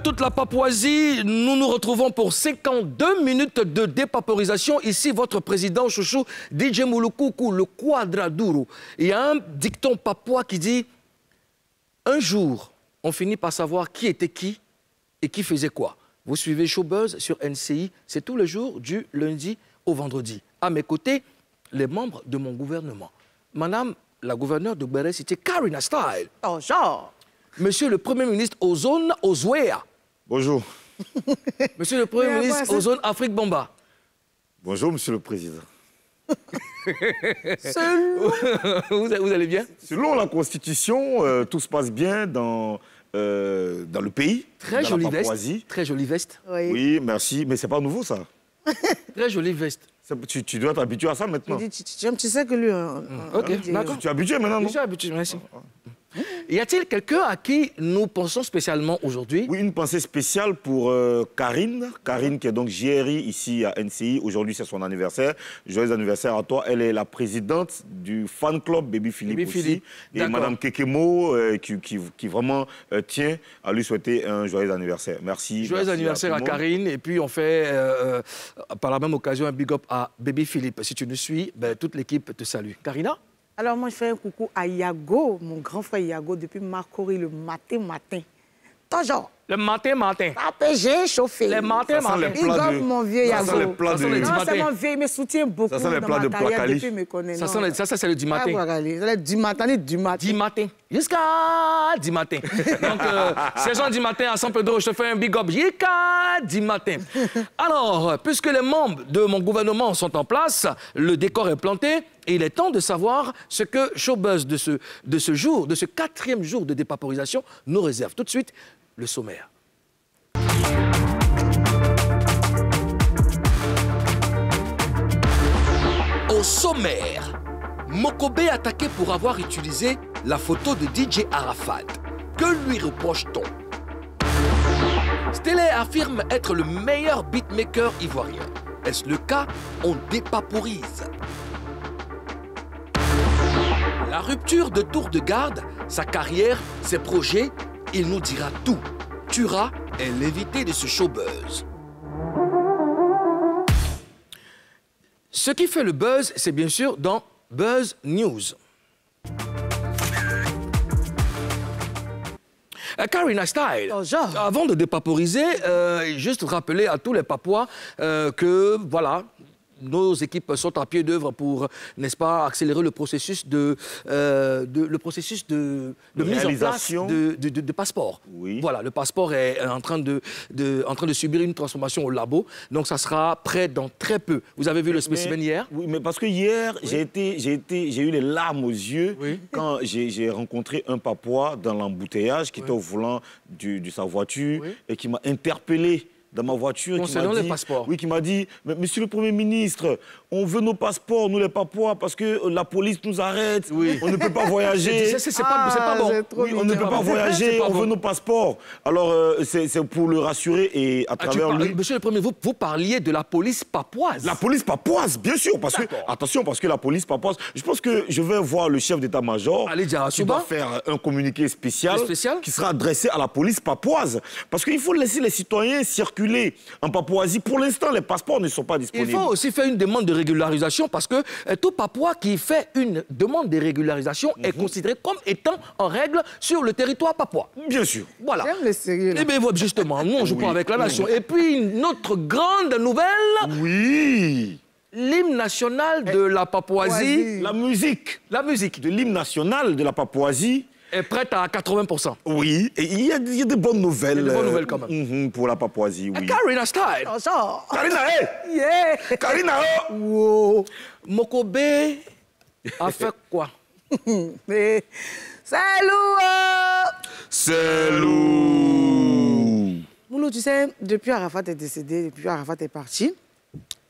toute la Papouasie. Nous nous retrouvons pour 52 minutes de dépaporisation. Ici, votre président chouchou, DJ Mouloukoukou, le Quadradourou. Il y a un dicton papouas qui dit « Un jour, on finit par savoir qui était qui et qui faisait quoi ». Vous suivez Showbuzz sur NCI. C'est tous les jours du lundi au vendredi. À mes côtés, les membres de mon gouvernement. Madame la gouverneure de Beret, c'était Karina Style. Bonjour. Monsieur le Premier ministre Ozone Ozwea. Bonjour. Monsieur le Premier ministre, aux zones Afrique Bomba. Bonjour, Monsieur le Président. vous, vous allez bien Selon la Constitution, euh, tout se passe bien dans, euh, dans le pays. Très jolie veste. Très jolie veste. Oui, merci. Mais c'est pas nouveau, ça. Très jolie veste. Tu, dois être habitué à ça maintenant. tu, sais que lui. Hein, ok, hein, Tu es habitué maintenant, Je suis habitué, merci. Ah, ah. Y a-t-il quelqu'un à qui nous pensons spécialement aujourd'hui Oui, une pensée spéciale pour euh, Karine. Karine qui est donc JRI ici à NCI. Aujourd'hui, c'est son anniversaire. Joyeux anniversaire à toi. Elle est la présidente du fan club Baby Philippe, Baby aussi. Philippe. Et Madame Kekemo euh, qui, vraiment euh, tient à lui souhaiter un joyeux anniversaire. Merci. Joyeux anniversaire à, Karine. Et puis, on fait par la même occasion un big up à Baby Philippe. Si tu nous suis, ben, toute l'équipe te salue. Karina alors moi, je fais un coucou à Yago, mon grand frère Yago, depuis Marcory le matin, matin. Toujours. Le matin, matin. j'ai chauffé. Le matin, matin. Il gomme mon vieux Yago. Ça, le plat de... Non, c'est mon vieux, il me soutient beaucoup. Ça, c'est le plat de Placali. Ça, ça, ça c'est le du ah, matin. Ça C'est le du matin, du matin. Du matin. Jusqu'à du matin. Donc, euh, ces gens du matin à San Pedro, je te fais un big up. Jusqu'à du matin. Alors, puisque les membres de mon gouvernement sont en place, le décor est planté, et il est temps de savoir ce que Showbuzz de ce, de ce jour, de ce quatrième jour de dépaporisation, nous réserve. Tout de suite, le sommaire. Au sommaire, Mokobe attaqué pour avoir utilisé la photo de DJ Arafat. Que lui reproche-t-on Stélé affirme être le meilleur beatmaker ivoirien. Est-ce le cas On dépaporise. La rupture de tour de garde, sa carrière, ses projets, il nous dira tout. Tura est l'éviter de ce show buzz. Ce qui fait le buzz, c'est bien sûr dans Buzz News. Euh, Karina Style. Oh, avant de dépaporiser, euh, juste rappeler à tous les Papois euh, que, voilà, nos équipes sont à pied d'œuvre pour, n'est-ce pas, accélérer le processus de, euh, le processus de, mise en place de, passeport. Voilà, le passeport est en train de, en train de subir une transformation au labo, donc ça sera prêt dans très peu. Vous avez vu le spécimen hier Oui, mais parce que hier, j'ai eu les larmes aux yeux quand j'ai rencontré un papois dans l'embouteillage qui était au volant de sa voiture et qui m'a interpellé dans ma voiture. Concernant les passeports. Oui, qui m'a dit, Monsieur le Premier ministre, on veut nos passeports, nous les papouas, parce que euh, la police nous arrête, oui. on ne peut pas voyager. c'est pas, ah, bon. on ne peut pas voyager, on veut nos passeports. Alors, euh, c'est pour le rassurer et à ah, travers lui... Monsieur le Premier, vous, parliez de la police papoise. La police papoise, bien sûr, parce que... Attention, parce que la police papoise. Je pense que je vais voir le chef d'état-major qui va faire un communiqué spécial, spécial qui sera adressé à la police papoise, Parce qu'il faut laisser les citoyens circuler en Papouasie. Pour l'instant, les passeports ne sont pas disponibles. Il faut aussi faire une demande de régularisation parce que euh, tout Papouas qui fait une demande de régularisation est mhm. considéré comme étant en règle sur le territoire papouas. Bien sûr. Voilà. le sérieux. Eh bien, justement, nous, on joue avec la nation. Et puis, une autre grande nouvelle... Oui l'hymne national de la Papouasie. La musique. La musique. De l'hymne national de la Papouasie est prête à 80%. Oui, il y, a des bonnes nouvelles. des bonnes euh, nouvelles quand même. Mm-hmm, pour la Papouasie, oui. Karina Style. Oh, Karina, eh! Yeah. Karina, oh. Wow. Mokobe a fait quoi C'est Salut. C'est Moulou, tu sais, depuis Arafat est décédé, depuis Arafat est parti,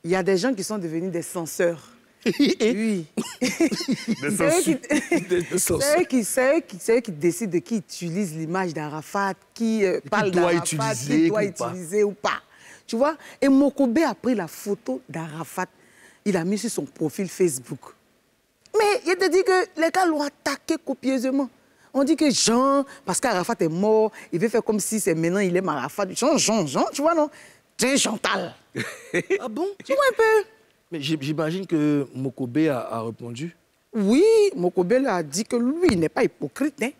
il y a des gens qui sont devenus des censeurs oui. c'est eux, qui, qui, qui décident de qui utilise l'image d'Arafat, qui euh, parle d'Arafat, qui doit utiliser, ou, pas. Tu vois Et Mokobé a pris la photo d'Arafat. Il a mis sur son profil Facebook. Mais il te dit que les gars l'ont attaqué copieusement. On dit que Jean, parce qu'Arafat est mort, il veut faire comme si c'est maintenant il aime Arafat. Jean, Jean, Jean, tu vois, non C'est Chantal. ah bon Tu vois un peu mais j'imagine que Mokobé a, répondu. Oui, lui a dit que lui n'est pas hypocrite. Hein.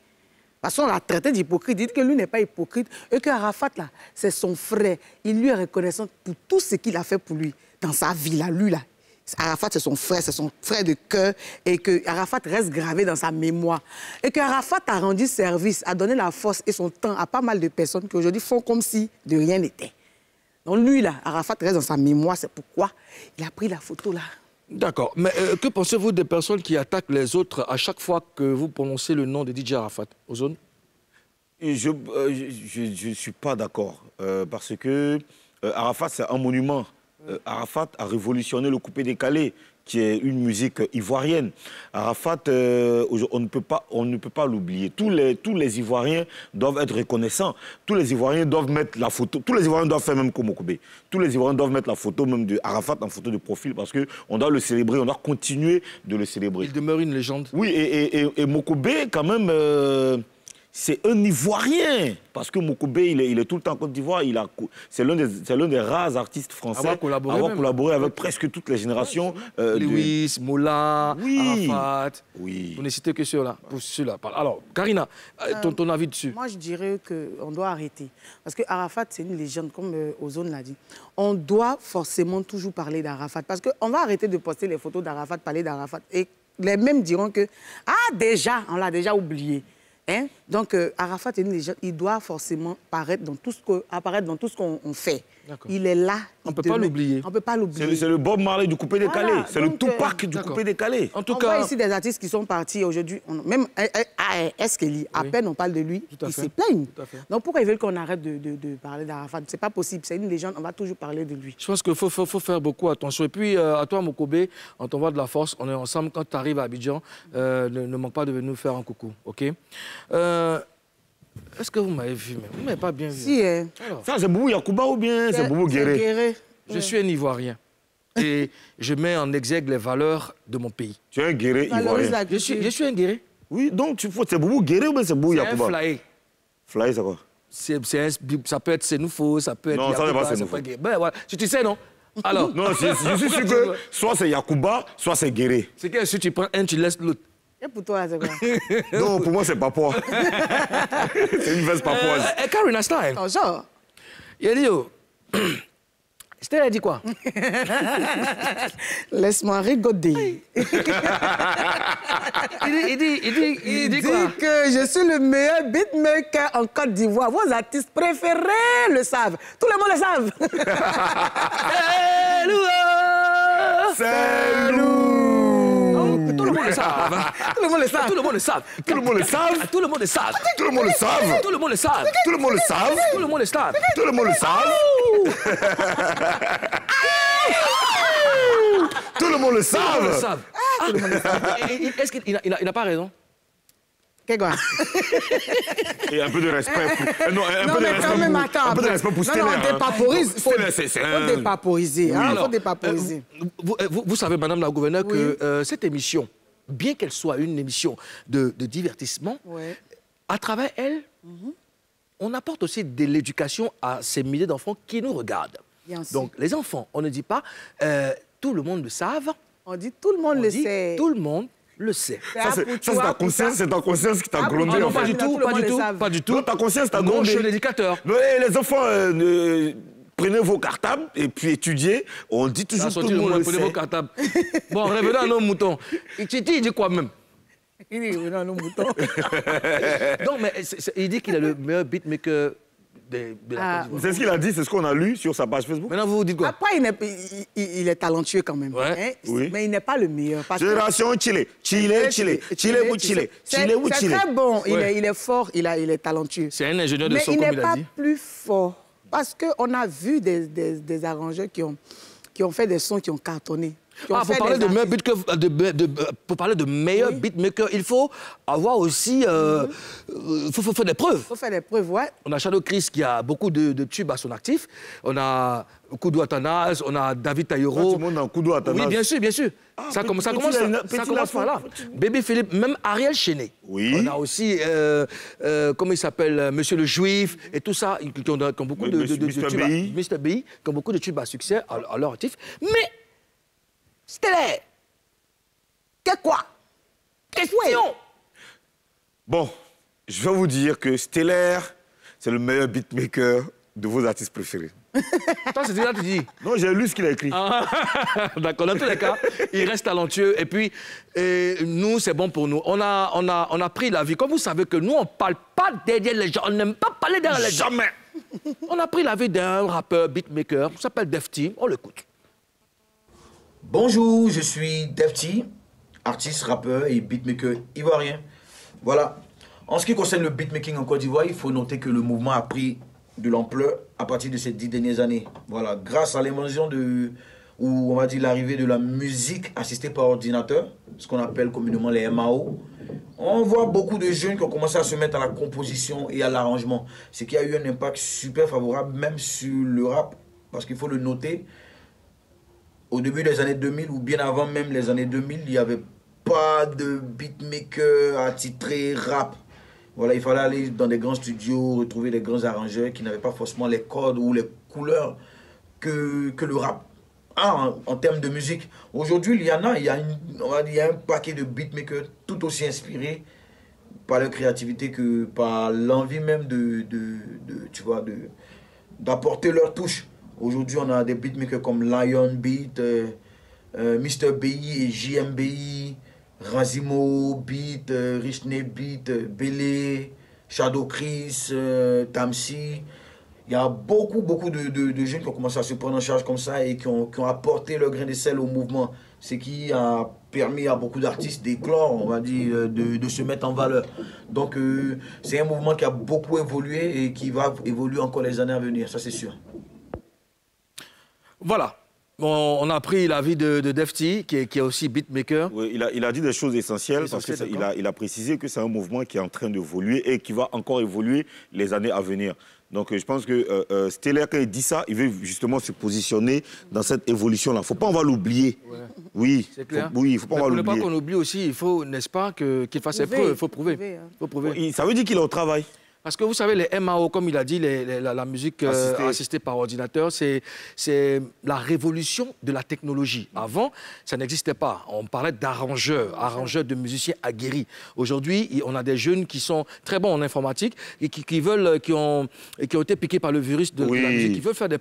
Parce qu'on l'a traité d'hypocrite, dit que lui n'est pas hypocrite. Et que Arafat, là, c'est son frère. Il lui est reconnaissant pour tout ce qu'il a fait pour lui dans sa vie, là, lui, là. Arafat, c'est son frère, c'est son frère de cœur, et que Arafat reste gravé dans sa mémoire. Et que Arafat a rendu service, a donné la force et son temps à pas mal de personnes qui aujourd'hui font comme si de rien n'était lui, là, Arafat reste dans sa mémoire, c'est pourquoi il a pris la photo là. D'accord. Mais euh, que pensez-vous des personnes qui attaquent les autres à chaque fois que vous prononcez le nom de DJ Arafat, Ozone Je ne euh, suis pas d'accord. Euh, parce que Arafat, c'est un monument. Arafat a révolutionné le coupé décalé qui est une musique ivoirienne. Arafat, euh, on ne peut pas, pas l'oublier. Tous les, tous les Ivoiriens doivent être reconnaissants. Tous les Ivoiriens doivent mettre la photo. Tous les Ivoiriens doivent faire même comme Mokoubé. Tous les Ivoiriens doivent mettre la photo même de Arafat en photo de profil parce que on doit le célébrer, on doit continuer de le célébrer. Il demeure une légende. Oui, et, et, quand même. Euh, c'est un Ivoirien. Parce que Moukoube, il est, tout le temps en Côte d'Ivoire. C'est l'un des, des, rares artistes français à avoir collaboré, avec presque toutes les générations. Louis, euh, Moulin, Arafat. Vous ne que ceux-là. Ceux Alors, Karina, euh, euh, ton, ton, avis dessus Moi, je dirais qu'on doit arrêter. Parce que Arafat, c'est une légende, comme Ozone l'a dit. On doit forcément toujours parler d'Arafat. Parce qu'on va arrêter de poster les photos d'Arafat, parler d'Arafat. Et les mêmes diront que, ah, déjà, on l'a déjà oublié. Hein? Euh, et Donc, Arafat, il doit forcément apparaître dans tout ce qu'on fait. Il est là. On ne peut pas l'oublier. On peut pas l'oublier. C'est le Bob Marley du coupé décalé. c'est le euh, Tupac du coupé décalé. En tout on voit ici des artistes qui sont partis aujourd'hui. On... Même eh, eh, ah, eh, Eskeli, à peine on parle de lui, il se plaignent. Donc pourquoi ils veulent qu'on arrête de, de parler d'Arafat C'est pas possible. C'est une légende. On va toujours parler de lui. Je pense qu'il faut, faire beaucoup attention. Et puis euh, à toi, Mokobé, on t'envoie de la force. On est ensemble. Quand tu arrives à Abidjan, euh, ne, manque pas de venir nous faire un coucou. OK est-ce que vous m'avez vu Vous Vous m'avez pas bien vu. Si, hein, hein. Ça, c'est Boubou Yakuba ou bien c'est ben, Boubou Guéré, Je suis un Ivoirien. Et je mets en exergue les valeurs de mon pays. Tu es un Guéré Ivoirien je suis, je suis un Guéré. Oui, donc tu c'est Boubou Guéré ou bien c'est Boubou Yakuba C'est Flaé. Flaé, c'est quoi ça peut être faux, ça peut être. Non, ça n'est pas Sénoufo. Ben voilà, tu, sais, non Alors. Non, je, suis sûr que soit c'est Yakuba, soit c'est Guéré. C'est que si tu prends un, tu laisses l'autre. Et pour toi, c'est quoi Non, pour moi, c'est papois. c'est une veste papoise. Euh, eh, Karina Style. Bonjour. Il a dit, oh. Je dit quoi Laisse-moi rigoler. il, dit, il, dit, il, dit, il, dit, que je suis le meilleur beatmaker en Côte d'Ivoire. Vos artistes préférés le savent. Tout le monde le savent. Salut Salut monde le savent. Tout le monde le savent. Tout le monde le savent. Tout le monde le savent. Tout le monde le savent. Tout le monde le savent. Tout le monde le savent. Tout le monde le savent. Tout le monde le savent. Tout le monde le savent. Tout le monde le savent. Est-ce qu'il n'a pas raison Quoi? Et un peu de respect. Pour... Non, un non, peu mais de respect quand même, pour... attends. Un peu de respect pour Stella. Non, non, dépaporise. Faut, faut dépaporiser. Hein, Alors, faut dépaporiser. Euh, vous, vous, savez, madame la gouverneure, oui. que euh, cette émission, bien qu'elle soit une émission de, divertissement, à travers elle, mhm. on apporte aussi de l'éducation à ces milliers d'enfants qui nous regardent. Donc, les enfants, on ne dit pas euh, tout le monde le savent. On dit tout le monde le sait. Tout le monde le sait. Ça, c'est ta conscience, c'est ta conscience qui t'a ah, grondé. pas, du tout, pas, du tout, pas du tout, ta conscience t'a grondé. je suis l'éducateur. Les enfants... Euh, prenez vos cartables et puis étudiez. On dit toujours tout le monde le Prenez vos cartables. bon, revenons à nos moutons. Titi, il dit quoi même Il dit à nos moutons. non, mais il dit qu'il est le meilleur beatmaker de, de ah. C'est ce qu'il a dit, c'est ce qu'on a lu sur sa page Facebook. Maintenant, vous, dites quoi Après, il est, talentueux quand même. Hein. Mais il n'est pas le meilleur. Génération que... Chile. Chile, Chile. Chile ou Chile. Chile C'est très bon. Il, est, fort, il, est talentueux. C'est un ingénieur de son, Mais il n'est pas plus fort parce qu'on a vu des, arrangeurs qui ont fait des sons qui ont cartonné. Ah, pour parler de, meilleurs beatmakers, il faut avoir aussi... Euh, mhm. faut, faire des preuves. faut faire des preuves, ouais. On a Shadow Chris qui a beaucoup de, tubes à son actif. On a Koudou Atanas, on a David Taïro. Tout le monde a Koudou Atanas. Oui, bien sûr, bien sûr. Ah, ça, ça commence, ça, commence par là. Bébé Philippe, même Ariel Chenet. Oui. On a aussi, euh, euh, comment il s'appelle, euh, Monsieur le Juif et tout ça, qui ont, beaucoup de, de, tubes à, qui ont beaucoup de tubes à succès à, à leur actif. Mais Stellaire Qu'est quoi Question Bon, je vais vous dire que Stellaire, c'est le meilleur beatmaker de vos artistes préférés. Toi, c'est déjà tu dis Non, j'ai lu ce qu'il a écrit. Ah, d'accord, dans tous les cas, il reste talentueux. Et puis, nous, c'est bon pour nous. On a, on, a, on a pris la vie. Comme vous savez que nous, on ne parle pas derrière les gens. On n'aime pas parler derrière les gens. Jamais On a pris la vie d'un rappeur, beatmaker, qui s'appelle Def Team. On l'écoute. Bonjour, je suis Defty, artiste, rappeur et beatmaker ivoirien. Voilà. En ce qui concerne le beatmaking en Côte d'Ivoire, il faut noter que le mouvement a pris de l'ampleur à partir de ces dix dernières années. Voilà, grâce à l'invention de, ou on va dire l'arrivée de la musique assistée par ordinateur, ce qu'on appelle communément les MAO, on voit beaucoup de jeunes qui ont commencé à se mettre à la composition et à l'arrangement, ce qui a eu un impact super favorable même sur le rap, parce qu'il faut le noter, au début des années 2000 ou bien avant même les années 2000, il n'y avait pas de beatmaker attitré rap. Voilà, il fallait aller dans des grands studios, retrouver des grands arrangeurs qui n'avaient pas forcément les codes ou les couleurs que, que le rap a en, termes de musique. Aujourd'hui, il y en a, il y a, un paquet de beatmakers tout aussi inspirés par leur créativité que par l'envie même de, de, tu vois, d'apporter leur touche Aujourd'hui, on a des beatmakers comme Lion Beat, Mr. BI et JMBI, Razimo Beat, rishne euh, Richney Beat, euh, Bélé, Shadow Chris, euh, Tamsi. Il y a beaucoup, beaucoup de, de, jeunes qui ont commencé à se prendre en charge comme ça et qui ont, apporté leur grain de sel au mouvement. Ce qui a permis à beaucoup d'artistes d'éclore, on va dire, de, de, se mettre en valeur. Donc, c'est un mouvement qui a beaucoup évolué et qui va évoluer encore les années à venir, ça c'est sûr. Voilà. Bon, on a pris l'avis de, de Defty, qui est, aussi beatmaker. Oui, il, a, dit des choses essentielles, parce qu'il a, il a précisé que c'est un mouvement qui est en train d'évoluer et qui va encore évoluer les années à venir. Donc euh, je pense que euh, euh quand il dit ça, il veut justement se positionner dans cette évolution-là. Il ne faut pas on va l'oublier. Oui, il ne Faut, oui, faut pas pas qu'on oublie aussi, il faut, n'est-ce pas, qu'il fasse ses il faut prouver. Hein. faut prouver. Ça veut dire qu'il est au travail. Parce que vous savez, les MAO, comme il a dit, la, musique euh, assistée. par ordinateur, c'est la révolution de la technologie. Avant, ça n'existait pas. On parlait d'arrangeurs, arrangeurs de musiciens aguerris. Aujourd'hui, on a des jeunes qui sont très bons en informatique et qui, veulent, euh, qui ont, qui ont été piqués par le virus de, la musique, qui veulent faire des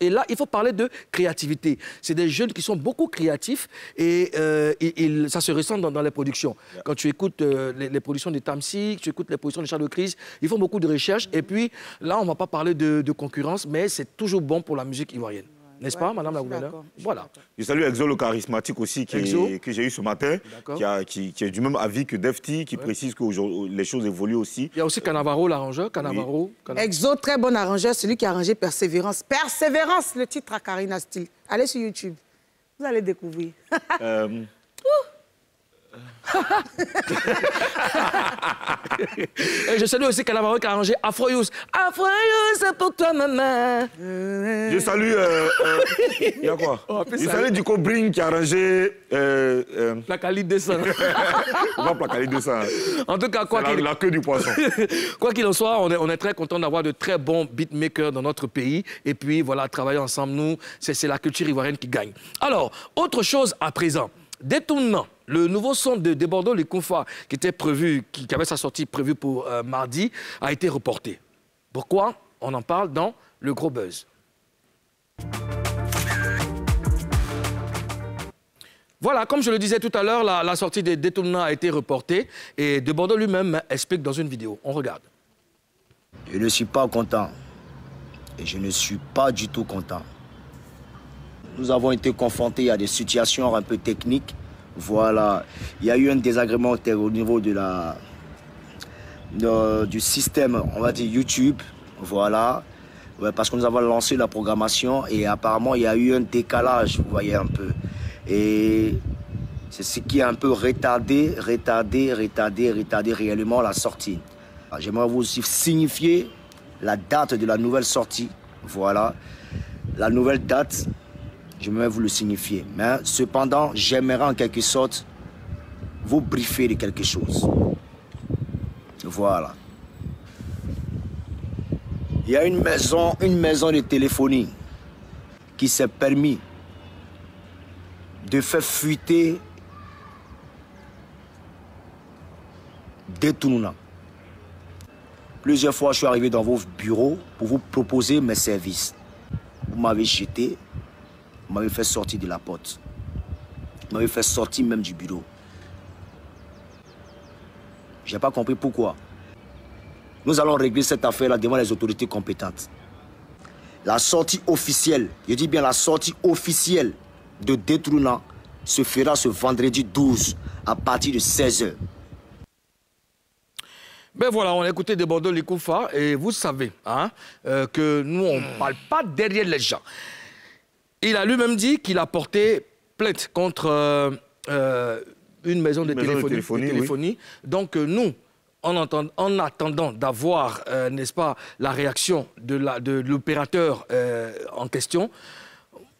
Et, là, il faut parler de créativité. C'est des jeunes qui sont beaucoup créatifs et, euh, ça se ressent dans, les productions. Quand tu écoutes les, productions de Tamsi, tu écoutes les productions de Charles de Crise, ils font beaucoup de recherches. Et puis, là, on ne va pas parler de, concurrence, mais c'est toujours bon pour la musique ivoirienne. N'est-ce pas, Madame la gouverneure Voilà. Je salue Exo le charismatique aussi qui que j'ai eu ce matin, qui, a, qui, est du même avis que Defti, qui précise que les choses évoluent aussi. Il y a aussi Canavaro, l'arrangeur. Canavaro. Exo, très bon arrangeur, celui qui a arrangé Persévérance. Persévérance, le titre à Karina Steele. Allez sur YouTube, vous allez découvrir. Euh, Et je salue aussi Calamaro qui a arrangé Afroyous Afroyous c'est pour toi, maman. Je salue. Il euh, euh, y a quoi oh, Je salue du qui a arrangé. Euh, euh, La sang. Non pas la de sang. En tout cas, quoi qu'il. La, queue du poisson. quoi qu'il en soit, on est, très content d'avoir de très bons beatmakers dans notre pays. Et puis, voilà, travailler ensemble, nous, c'est la culture ivoirienne qui gagne. Alors, autre chose à présent. Détournement le nouveau son de, de les qui était prévu, qui, avait sa sortie prévue pour euh, mardi, a été reporté. Pourquoi On en parle dans le gros buzz. Voilà, comme je le disais tout à l'heure, la, sortie des détournants a été reportée et De lui-même explique dans une vidéo. On regarde. Je ne suis pas content. Et je ne suis pas du tout content. Nous avons été confrontés à des situations un peu techniques voilà. Il y a eu un désagrément au niveau de la, du système, on va dire YouTube. Voilà. parce que nous avons lancé la programmation et apparemment il y a eu un décalage, vous voyez un peu. Et c'est ce qui a un peu retardé, retardé, retardé, retardé réellement la sortie. Ah, j'aimerais vous signifier la date de la nouvelle sortie. Voilà. La nouvelle date, je vais vous le signifier. Mais cependant, j'aimerais en quelque sorte vous briefer de quelque chose. Voilà. Il y a une maison, une maison de téléphonie qui s'est permis de faire fuiter des tournants. Plusieurs fois, je suis arrivé dans vos bureaux pour vous proposer mes services. Vous m'avez jeté m'avait fait sortir de la porte. M'avait fait sortir même du bureau. Je n'ai pas compris pourquoi. Nous allons régler cette affaire-là devant les autorités compétentes. La sortie officielle, je dis bien la sortie officielle de Détrouna se fera ce vendredi 12 à partir de 16h. Ben voilà, on a écouté de Bordeaux Likoufa et vous savez hein, euh, que nous, on ne hmm. parle pas derrière les gens. Il a lui-même dit qu'il a porté plainte contre euh, euh, une maison, de, téléphonie, Donc euh, nous, en, entend, en attendant d'avoir, n'est-ce pas, la réaction de l'opérateur en question,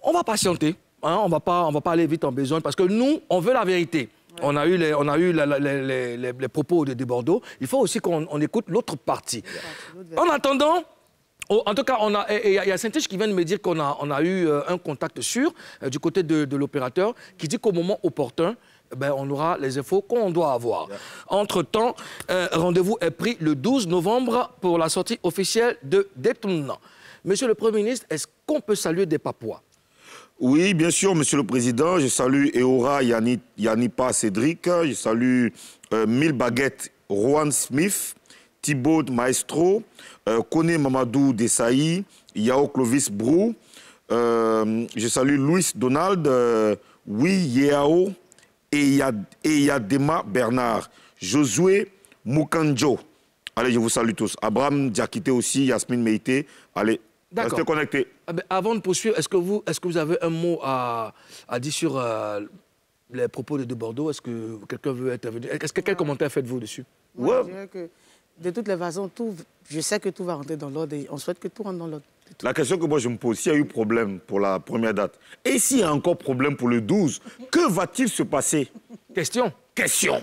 on va patienter. Hein. on ne va pas aller vite en besogne parce que nous, on veut la vérité. On a eu les, on a eu les, les, propos de, de, Bordeaux. Il faut aussi qu'on écoute l'autre partie. En attendant, Oh, en tout cas, il y a, saint qui vient de me dire qu'on a, eu euh, un contact sûr euh, du côté de, l'opérateur qui dit qu'au moment opportun, eh ben, on aura les infos qu'on doit avoir. Entre-temps, euh, rendez-vous est pris le 12 novembre pour la sortie officielle de Détournement. Monsieur le Premier ministre, est-ce qu'on peut saluer des Papouas oui, bien sûr, Monsieur le Président, je salue Eora Yannipa Cédric, je salue Mille Baguette Juan Smith, Thibaud Maestro, euh, Kone Mamadou Dessaï, Yao Clovis Brou. Euh, je salue Louis Donald, Oui euh, Yeao et Bernard, Josué Mukanjo. Allez, je vous salue tous. Abraham Diakité aussi, Yasmine Meite. Allez, restez connectés. Ah, avant de poursuivre, est-ce que, vous, est que vous avez un mot à, à dire sur euh, les propos de, Bordeaux Est-ce que quelqu'un veut intervenir quel commentaire faites-vous dessus de toutes les façons, tout, je sais que tout va rentrer dans l'ordre et on souhaite que tout rentre dans l'ordre. La question que moi je me pose, s'il y a eu problème pour la première date, et s'il y a encore problème pour le 12, que va-t-il se passer Question. Question.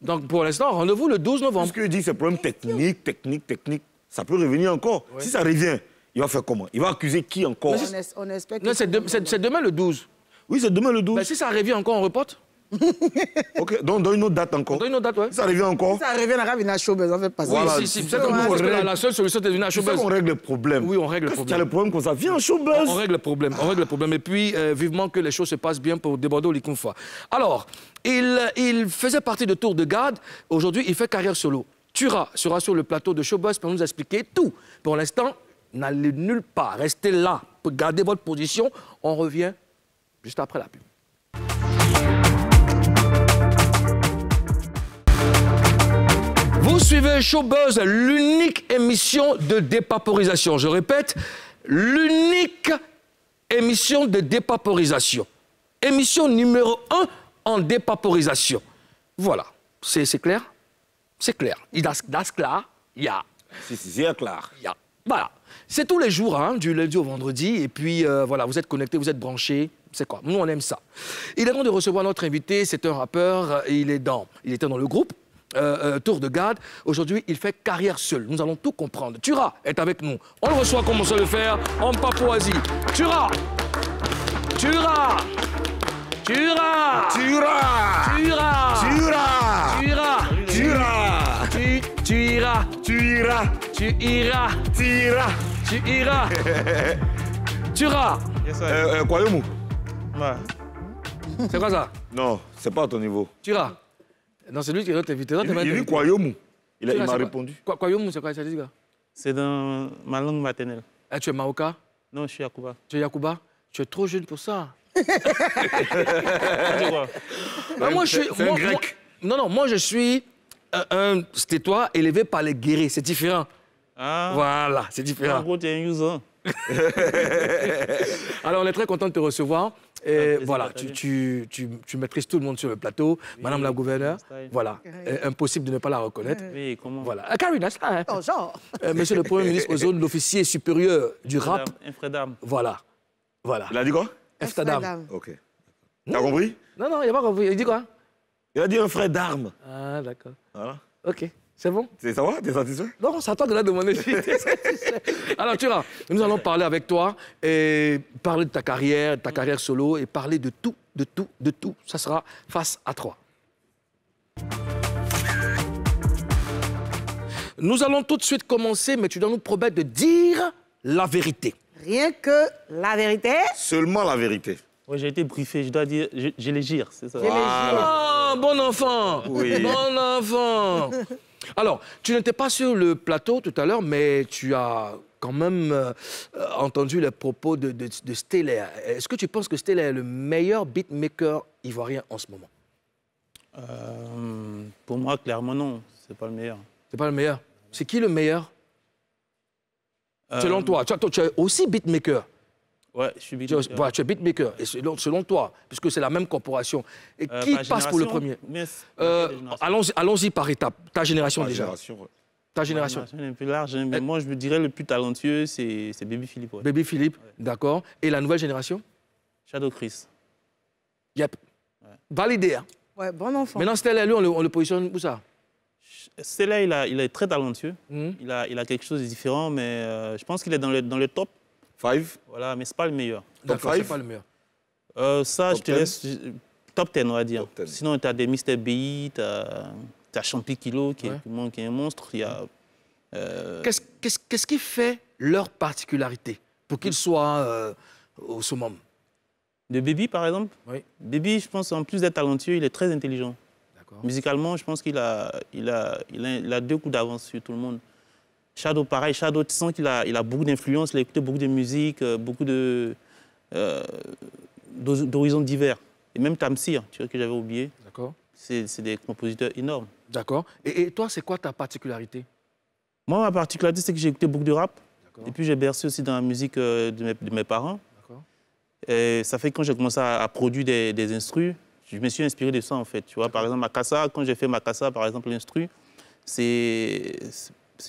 Donc pour l'instant, rendez-vous le 12 novembre. Ce que je dis, c'est problème technique, technique, technique. Ça peut revenir encore. Si ça revient, il va faire comment Il va accuser qui encore c'est demain le 12. Oui, c'est demain le 12. Mais ben, si ça revient encore, on reporte ok, donc dans une autre date encore. Dans une autre date, ouais. Ça revient encore. Ça revient à Ravina Showbiz, on fait passer. oui, si, si, la, seule solution c'est de venir à Showbiz. On règle le problème. Oui, on règle le problème. C'est y le problème qu'on ça Viens à Showbiz. On, règle le problème, on règle le problème. Et puis, euh, vivement que les choses se passent bien pour Debordé Olikunfa. Alors, il, faisait partie de Tour de Garde. Aujourd'hui, il fait carrière solo. Tura sera sur le plateau de Showbiz pour nous expliquer tout. Pour l'instant, n'allez nulle part. Restez là. Gardez votre position. On revient juste après la pub. Vous suivez Showbuzz, l'unique émission de dépaporisation. Je répète, l'unique émission de dépaporisation. Émission numéro 1 en dépaporisation. Voilà. C'est clair C'est clair. Das, il klar? Ja. C'est clair. Voilà. C'est tous les jours, hein, du lundi au vendredi. Et puis, euh, voilà, vous êtes connectés, vous êtes branchés. C'est quoi Nous, on aime ça. Il est temps de recevoir notre invité. C'est un rappeur. Il, est dans, il était dans le groupe euh, euh, tour de garde. Aujourd'hui, il fait carrière seul. Nous allons tout comprendre. Tura est avec nous. On le reçoit comme on le faire en Papouasie. Tura Tura Tura Tura Tura Tura Tura Tu iras Tu iras Tu iras Tu iras Tu iras Tura Quoi euh, le C'est quoi ça Non, c'est pas à ton niveau. Tura non, c'est lui qui est invité. Il, il dit Kwayomu. Il, m'a répondu. Quoi, Kwayomu, c'est quoi ça C'est dans ma langue maternelle. Ah, tu es Maoka Non, je suis Yakuba. Tu es Yakuba Tu es trop jeune pour ça. moi, je suis. C'est grec. non, non, moi, je suis euh, un, C'était toi, élevé par les guéris. C'est différent. Ah. Voilà, c'est différent. En gros, tu es un Alors, on est très content de te recevoir. Et voilà, tu, tu, tu, tu, maîtrises tout le monde sur le plateau. Madame la gouverneure, voilà, euh, impossible de ne pas la reconnaître. Oui, comment Voilà, Karina, ça, hein. Monsieur le Premier ministre, aux zones l'officier supérieur du rap. Infredam. Voilà, voilà. Il a dit quoi Ok. T'as compris Non, non, il n'a pas compris. Il dit quoi Il a dit un frais d'armes. Ah, d'accord. Voilà. Ok. C'est bon C'est ça va T'es satisfait Non, c'est à toi de la demander Alors, tu vois, nous allons parler avec toi et parler de ta carrière, de ta carrière solo et parler de tout, de tout, de tout. Ça sera face à trois. Nous allons tout de suite commencer, mais tu dois nous promettre de dire la vérité. Rien que la vérité Seulement la vérité. Oui, j'ai été briefé, je dois dire, j'ai les gires, c'est ça. Voilà. Oh, ah, bon enfant Oui. Bon enfant alors, tu n'étais pas sur le plateau tout à l'heure, mais tu as quand même euh, entendu les propos de, de, Est-ce que tu penses que Stellaire est le meilleur beatmaker ivoirien en ce moment euh, Pour moi, clairement, non. C'est pas le meilleur. C'est pas le meilleur. C'est qui le meilleur euh, Selon toi, toi, tu es aussi beatmaker. Ouais, je suis beatmaker. Bah, tu es beatmaker, et selon, toi, puisque c'est la même corporation. Et euh, qui passe pour le premier euh, Allons-y par étapes. Ta génération déjà. Ta génération. Ta génération est peu large, hein, mais moi je me dirais le plus talentueux, c'est Baby Philippe. Baby Philippe, d'accord. Et la nouvelle génération Shadow Chris. Yep. Validé. Hein. Ouais, bon enfant. Maintenant, Stella, lui, on le, positionne où ça Stella, il, il est très talentueux. Hum. il, a, quelque chose de différent, mais euh, je pense qu'il est dans dans le top. 5 Voilà, mais ce n'est pas le meilleur. 5 pas le meilleur. Euh, ça, je te laisse. Top 10, on va dire. Sinon, tu as des Mr. BI, tu as, Champi Kilo, qui, est, un monstre. Euh, qu'est-ce qui fait leur particularité pour qu'ils soient euh, au summum De Baby, par exemple Oui. Baby, je pense, en plus d'être talentueux, il est très intelligent. Musicalement, je pense qu'il a, il a, a, a, deux coups d'avance sur tout le monde. Shadow, pareil, Shadow, tu sens qu'il a, il a beaucoup d'influence, il a écouté beaucoup de musique, euh, beaucoup de, euh, d'horizons divers. Et même Tamsir, hein, tu vois, que j'avais oublié. D'accord. C'est, des compositeurs énormes. D'accord. Et, toi, c'est quoi ta particularité Moi, ma particularité, c'est que j'ai écouté beaucoup de rap. Et puis, j'ai bercé aussi dans la musique euh, de mes, parents. D'accord. Et ça fait que quand j'ai commencé à, produire des, des instrus, je me suis inspiré de ça, en fait. Tu vois, par exemple, cassa, quand j'ai fait ma cassa, par exemple, l'instru, c'est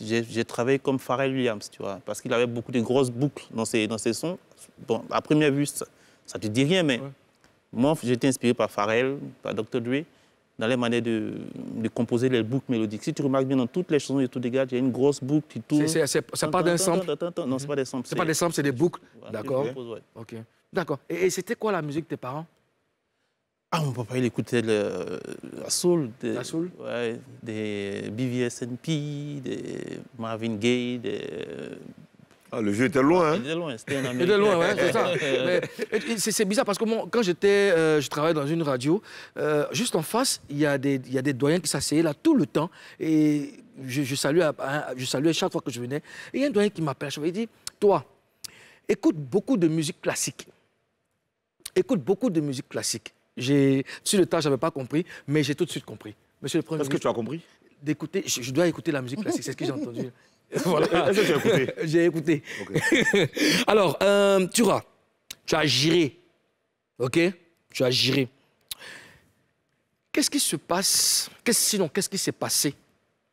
j'ai travaillé comme Pharrell Williams, tu vois, parce qu'il avait beaucoup de grosses boucles dans ses, dans ses sons. Bon, à première vue, ça, ne te dit rien, mais moi, moi, j'étais inspiré par Pharrell, par Dr. Dre, dans les manières de, de, composer les boucles mélodiques. Si tu remarques bien dans toutes les chansons de tout il y a une grosse boucle qui tourne. ça part d'un sample Non, c'est pas des samples. C'est pas des samples, c'est des boucles. D'accord. D'accord. Et, et c'était quoi la musique de tes parents ah, mon papa, il écoutait la soul. Des, la des BVSNP, des Marvin Gaye, Ah, le jeu était loin, hein loin, c'était un loin, c'est ça. c'est bizarre parce que moi, quand j'étais, euh, je travaillais dans une radio, euh, juste en face, il y, a des, a des doyens qui s'asseyaient là tout le temps. Et je, je, saluais, je saluais chaque fois que je venais. Et il y a un doyen qui m'appelle, il dit, toi, écoute beaucoup de musique classique. Écoute beaucoup de musique classique. J'ai, sur le tas, je n'avais pas compris, mais j'ai tout de suite compris. Monsieur le Premier Est-ce que tu as compris D'écouter, je, dois écouter la musique classique, c'est ce que j'ai entendu. voilà. Est-ce que tu as écouté J'ai écouté. Alors, euh, tu tu as géré, ok Tu as géré. Qu'est-ce qui se passe Sinon, qu'est-ce qui s'est passé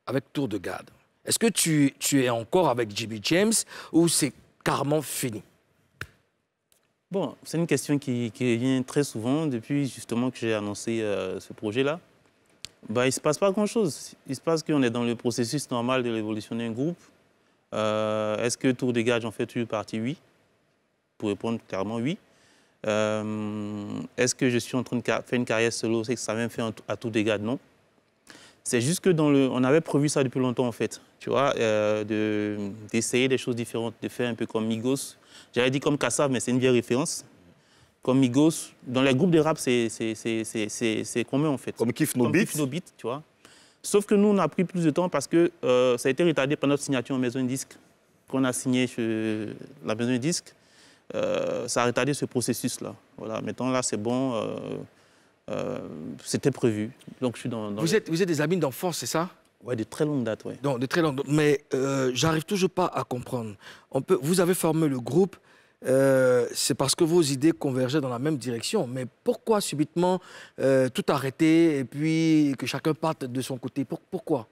avec Tour de Garde Est-ce que tu, tu es encore avec Jimmy James ou c'est carrément fini Bon, c'est une question qui, vient très souvent depuis justement que j'ai annoncé euh, ce projet-là. Bah, il ne se passe pas grand-chose. Il se passe qu'on est dans le processus normal de l'évolution d'un groupe. Euh, est-ce que Tour de en fait une partie Oui. Pour répondre clairement, oui. Euh, est-ce que je suis en train de faire une carrière solo C'est que ça même fait à Tour de Non. C'est juste que dans le, on avait prévu ça depuis longtemps en fait, tu vois, d'essayer des choses différentes, de faire un peu comme Migos, j'avais dit comme Kassav, mais c'est une vieille référence. Comme Migos. Dans les groupes de rap, c'est commun, en fait. Comme Kiff No Beat. tu vois. Sauf que nous, on a pris plus de temps parce que euh, ça a été retardé par notre signature en maison de disque qu'on a signé chez la maison de disque. Euh, ça a retardé ce processus-là. Voilà, maintenant, là, c'est bon. Euh, c'était prévu. Donc, je suis dans. vous, êtes, vous êtes des amis d'enfance, c'est ça oui, de très longue date, oui. Donc, de très longue date. Mais euh, j'arrive toujours pas à comprendre. On peut, vous avez formé le groupe, euh, c'est parce que vos idées convergeaient dans la même direction. Mais pourquoi subitement euh, tout arrêter et puis que chacun parte de son côté Pour, Pourquoi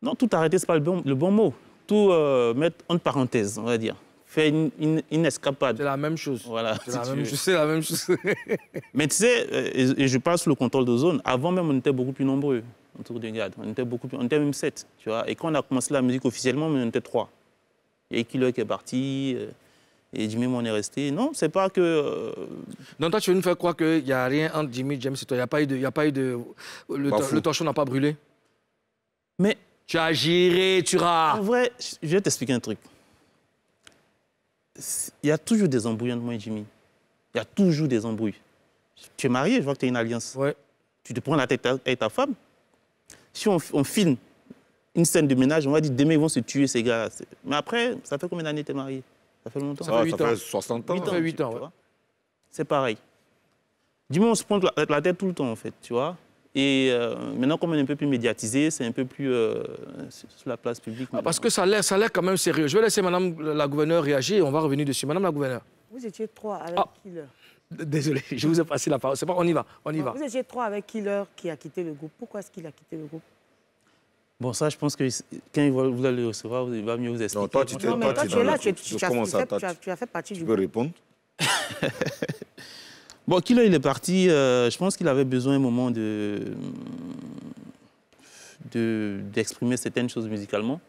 Non, tout arrêter, ce n'est pas le bon, le bon, mot. Tout mettre en parenthèse, on va dire. Faire une, une, escapade. C'est la même chose. Voilà. C'est la, la, même chose. Mais tu sais, et, et je parle sous le contrôle de zone, avant même, on était beaucoup plus nombreux de On était beaucoup plus, on était même sept, tu vois. Et quand on a commencé la musique officiellement, on était trois. Et y a Kilo est parti. Euh, et Jimmy on est resté. Non, c'est pas que. Donc euh, toi, tu veux nous faire croire qu'il n'y a rien entre Jimmy et James et toi. Il n'y a pas eu de. Y a pas eu de le, torchon n'a pas brûlé. Mais. Tu as géré, tu as. En vrai, je vais t'expliquer un truc. Il y a toujours des embrouilles entre moi et Jimmy. Il y a toujours des embrouilles. Tu es marié, je vois que tu as une alliance. Ouais. Tu te prends la tête avec ta femme, si on, filme une scène de ménage, on va dire demain, ils vont se tuer, ces gars. -là. Mais après, ça fait combien d'années tu es marié Ça fait longtemps. Ça fait, 60 ans. 8 ans, ça fait 8 ans C'est pareil. Du moins, on se prend la, tête tout le temps, en fait, tu vois. Et euh, maintenant, comme on est un peu plus médiatisé, c'est un peu plus euh, sur la place publique. Ah, parce que ça a l'air quand même sérieux. Je vais laisser Madame la gouverneure réagir et on va revenir dessus. Madame la gouverneure. Vous étiez trois à ah. qui Désolé, je vous ai passé la parole. C'est bon, on y va, on y va. Vous étiez trois avec Killer qui a quitté le groupe. Pourquoi est-ce qu'il a quitté le groupe Bon, ça, je pense que quand vous allez le recevoir, il va mieux vous expliquer. Non, toi, tu, tu es là, tu, as, tu, as, fait partie tu du peux répondre Bon, Killer, il est parti. Euh, je pense qu'il avait besoin un moment de d'exprimer certaines choses musicalement.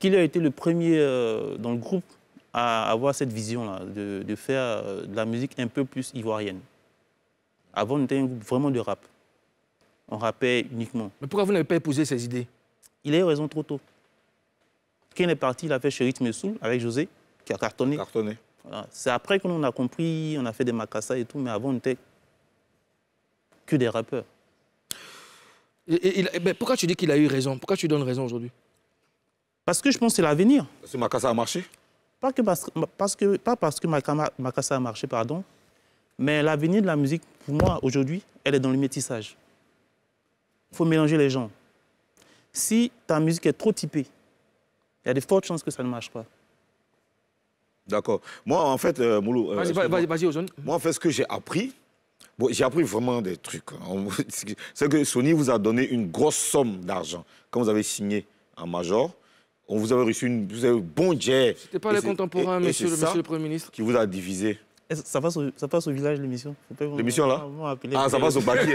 Killer a été le premier euh, dans le groupe à avoir cette vision-là, de, de, faire euh, de la musique un peu plus ivoirienne. Avant, on était un groupe vraiment de rap. On rappait uniquement. Mais pourquoi vous n'avez pas épousé ces idées Il a eu raison trop tôt. Quand il est parti, il a fait chez soul avec José, qui a cartonné. Cartonné. C'est après qu'on a compris, on a fait des macassas et tout, mais avant, on était que des rappeurs. Et, pourquoi tu dis qu'il a eu raison Pourquoi tu donnes raison aujourd'hui Parce que je pense que c'est l'avenir. que Makassa a marché pas, que parce que, pas parce que Makassa a marché, pardon, mais l'avenir de la musique, pour moi, aujourd'hui, elle est dans le métissage. Il faut mélanger les gens. Si ta musique est trop typée, il y a de fortes chances que ça ne marche pas. D'accord. Moi, en fait, euh, Moulou... Euh, vas-y, vas-y, Moi, en fait, ce que j'ai appris, j'ai appris vraiment des trucs. Hein. C'est que Sony vous a donné une grosse somme d'argent quand vous avez signé en major. On vous avait reçu une, vous avez bon jet. C'était pas les contemporains, monsieur, le, monsieur le Premier ministre. Qui vous a divisé ça passe, au, ça passe au village, l'émission. L'émission, là Ah, hein. ah ça passe au Baki.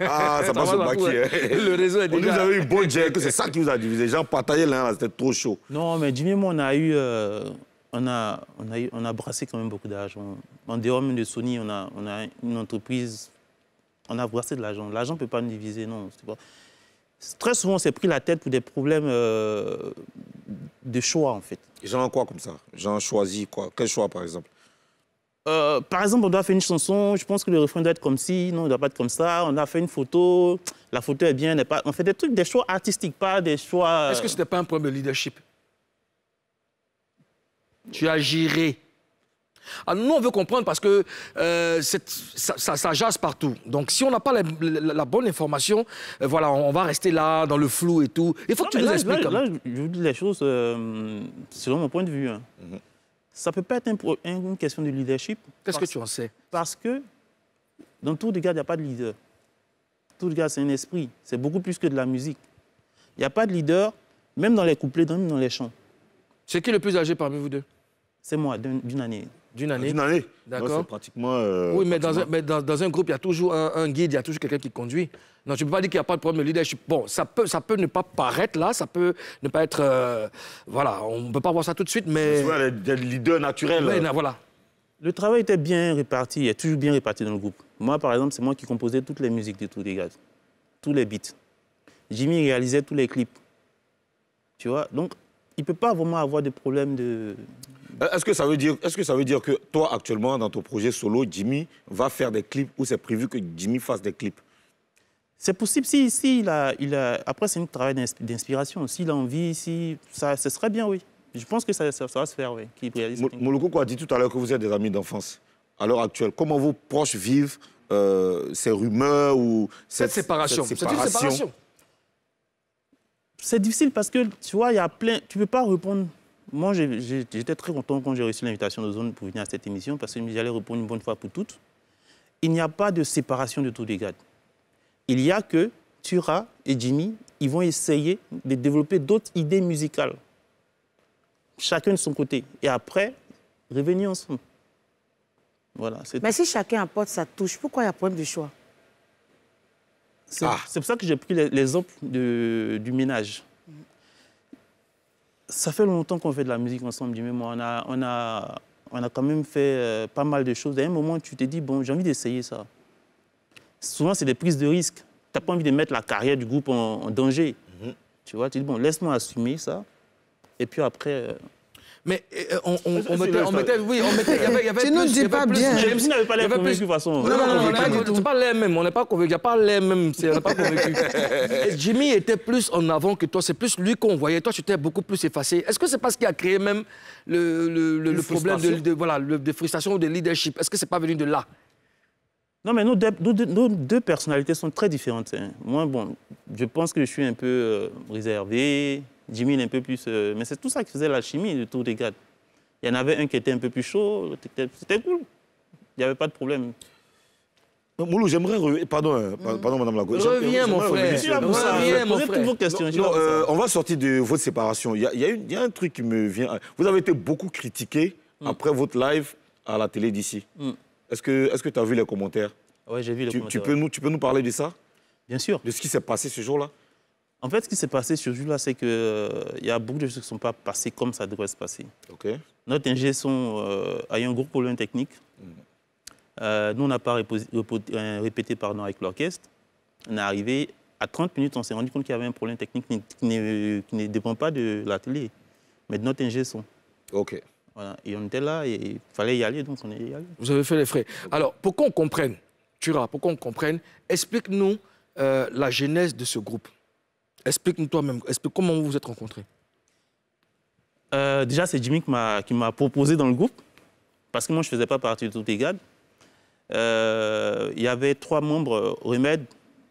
Ah, ça, passe au Baki. Le réseau est déjà... On nous avait eu bon jet, c'est ça qui vous a divisé. J'en partageais l'un, là, c'était trop chaud. Non, mais dis moi, on a eu... Euh, on, a, on, a on a brassé quand même beaucoup d'argent. En dehors même de Sony, on a, on a une entreprise... On a brassé de l'argent. L'argent ne peut pas nous diviser, non. c'est Pas... Très souvent, on s'est pris la tête pour des problèmes euh, de choix, en fait. Genre quoi comme ça Genre choisi quoi Quel choix, par exemple euh, par exemple, on doit faire une chanson, je pense que le refrain doit être comme ci, non, il ne doit pas être comme ça. On a fait une photo, la photo est bien, pas. On fait des trucs, des choix artistiques, pas des choix. Est-ce que ce n'était pas un problème de leadership Tu as géré ah, nous, on veut comprendre parce que euh, ça, ça, jase partout. Donc, si on n'a pas la, bonne information, euh, voilà, on, va rester là, dans le flou et tout. Il faut que tu nous expliques. Là, je vous dis les choses euh, selon mon point de vue. Hein. Mhm. Ça ne peut pas être une question de leadership. Qu'est-ce que tu en sais Parce que dans tout Garde, il n'y a pas de leader. Tout Garde, c'est un esprit. C'est beaucoup plus que de la musique. Il n'y a pas de leader, même dans les couplets, même dans les chants. C'est qui le plus âgé parmi vous deux C'est moi, d'une année. D'une année. D'une année. D'accord. pratiquement. Euh, oui, mais, Dans, un, mais dans, dans, un groupe, il y a toujours un, guide, il y a toujours quelqu'un qui conduit. Non, tu ne peux pas dire qu'il n'y a pas de problème de leadership. Bon, ça peut, ça peut ne pas paraître là, ça peut ne pas être. Euh, voilà, on ne peut pas voir ça tout de suite, mais. C'est des leaders naturels. voilà. Le travail était bien réparti, il est toujours bien réparti dans le groupe. Moi, par exemple, c'est moi qui composais toutes les musiques de tous les gars, tous les beats. Jimmy réalisait tous les clips. Tu vois, donc il ne peut pas vraiment avoir de problème de, euh, est-ce que, ça veut dire, est-ce que ça veut dire que toi, actuellement, dans ton projet solo, Jimmy va faire des clips ou c'est prévu que Jimmy fasse des clips C'est possible. Si, si il a, il a... Après, c'est un travail d'inspiration. S'il a envie, si... ça, ce serait bien, oui. Je pense que ça, ça, va se faire, oui. Qu'il a dit tout à l'heure que vous êtes des amis d'enfance. À l'heure actuelle, comment vos proches vivent euh, ces rumeurs ou cette, séparation C'est séparation. C'est difficile parce que, tu vois, il y a plein... Tu ne peux pas répondre moi, j'étais très content quand j'ai reçu l'invitation de Zone pour venir à cette émission parce que j'allais répondre une bonne fois pour toutes. Il n'y a pas de séparation de tous les gars. Il y a que Tura et Jimmy, ils vont essayer de développer d'autres idées musicales, chacun de son côté. Et après, revenir ensemble. Voilà, Mais si chacun apporte sa touche, pourquoi il y a problème de choix ah. C'est pour ça que j'ai pris l'exemple du ménage. Ça fait longtemps qu'on fait de la musique ensemble, du même. On a, on, a, on a quand même fait euh, pas mal de choses. À un moment, tu te dis, bon, j'ai envie d'essayer ça. Souvent, c'est des prises de risques. Tu n'as pas envie de mettre la carrière du groupe en, danger. Mhm. Tu vois, tu dis, bon, laisse-moi assumer ça. Et puis après, euh, mais euh, on, ah, mettait, oui, on mettait, il y avait, il avait tu dis pas bien. James n'avait pas l'air convaincu de toute façon. Non, non, non, non, non, pas les mêmes. on n'est pas convaincu, il n'y a pas les mêmes. on n'est pas convaincu. Jimmy était plus en avant que toi, c'est plus lui qu'on voyait, toi tu étais beaucoup plus effacé. Est-ce que c'est pas ce qui a créé même le, problème de, voilà, de frustration ou de leadership Est-ce que c'est pas venu de là non, mais nos deux, personnalités sont très différentes. Hein. Moi, bon, je pense que je suis un peu euh, réservé, 000 un peu plus. Euh, mais c'est tout ça qui faisait la chimie de tour des grades. Il y en avait un qui était un peu plus chaud, c'était cool. Il n'y avait pas de problème. Moulou, j'aimerais. Pardon, euh, pardon, madame Reviens, mon frère. Reviens, mon frère. toutes vos questions. Euh, on va sortir de votre séparation. Il y, a un truc qui me vient. Vous avez été beaucoup critiqué mm. après votre live à la télé d'ici. Mm. Est-ce que tu as vu les commentaires Oui, j'ai vu les commentaires. Tu peux, nous, tu peux nous parler de ça Bien sûr. De ce qui s'est passé ce jour-là en fait, ce qui s'est passé sur jour-là, c'est qu'il euh, il y a beaucoup de choses qui ne sont pas passées comme ça devrait se passer. Notre ingé son euh, a eu un gros problème technique. Mm. Euh, nous, on n'a pas répété pardon, avec l'orchestre. On est arrivé à 30 minutes, on s'est rendu compte qu'il y avait un problème technique qui, ne, dépend pas de l'atelier, mais de notre ingé son. OK. Voilà. Et on était là, et il fallait y aller, donc on est allé. Vous avez fait les frais. Alors, pour qu'on comprenne, Tura, pour qu'on comprenne, explique-nous la genèse de ce groupe. Explique-nous toi-même, explique comment vous vous êtes rencontrés. Euh, déjà, c'est Jimmy qui m'a proposé dans le groupe, parce que moi, je ne faisais pas partie de les égale. Euh, il y avait trois membres, Remède,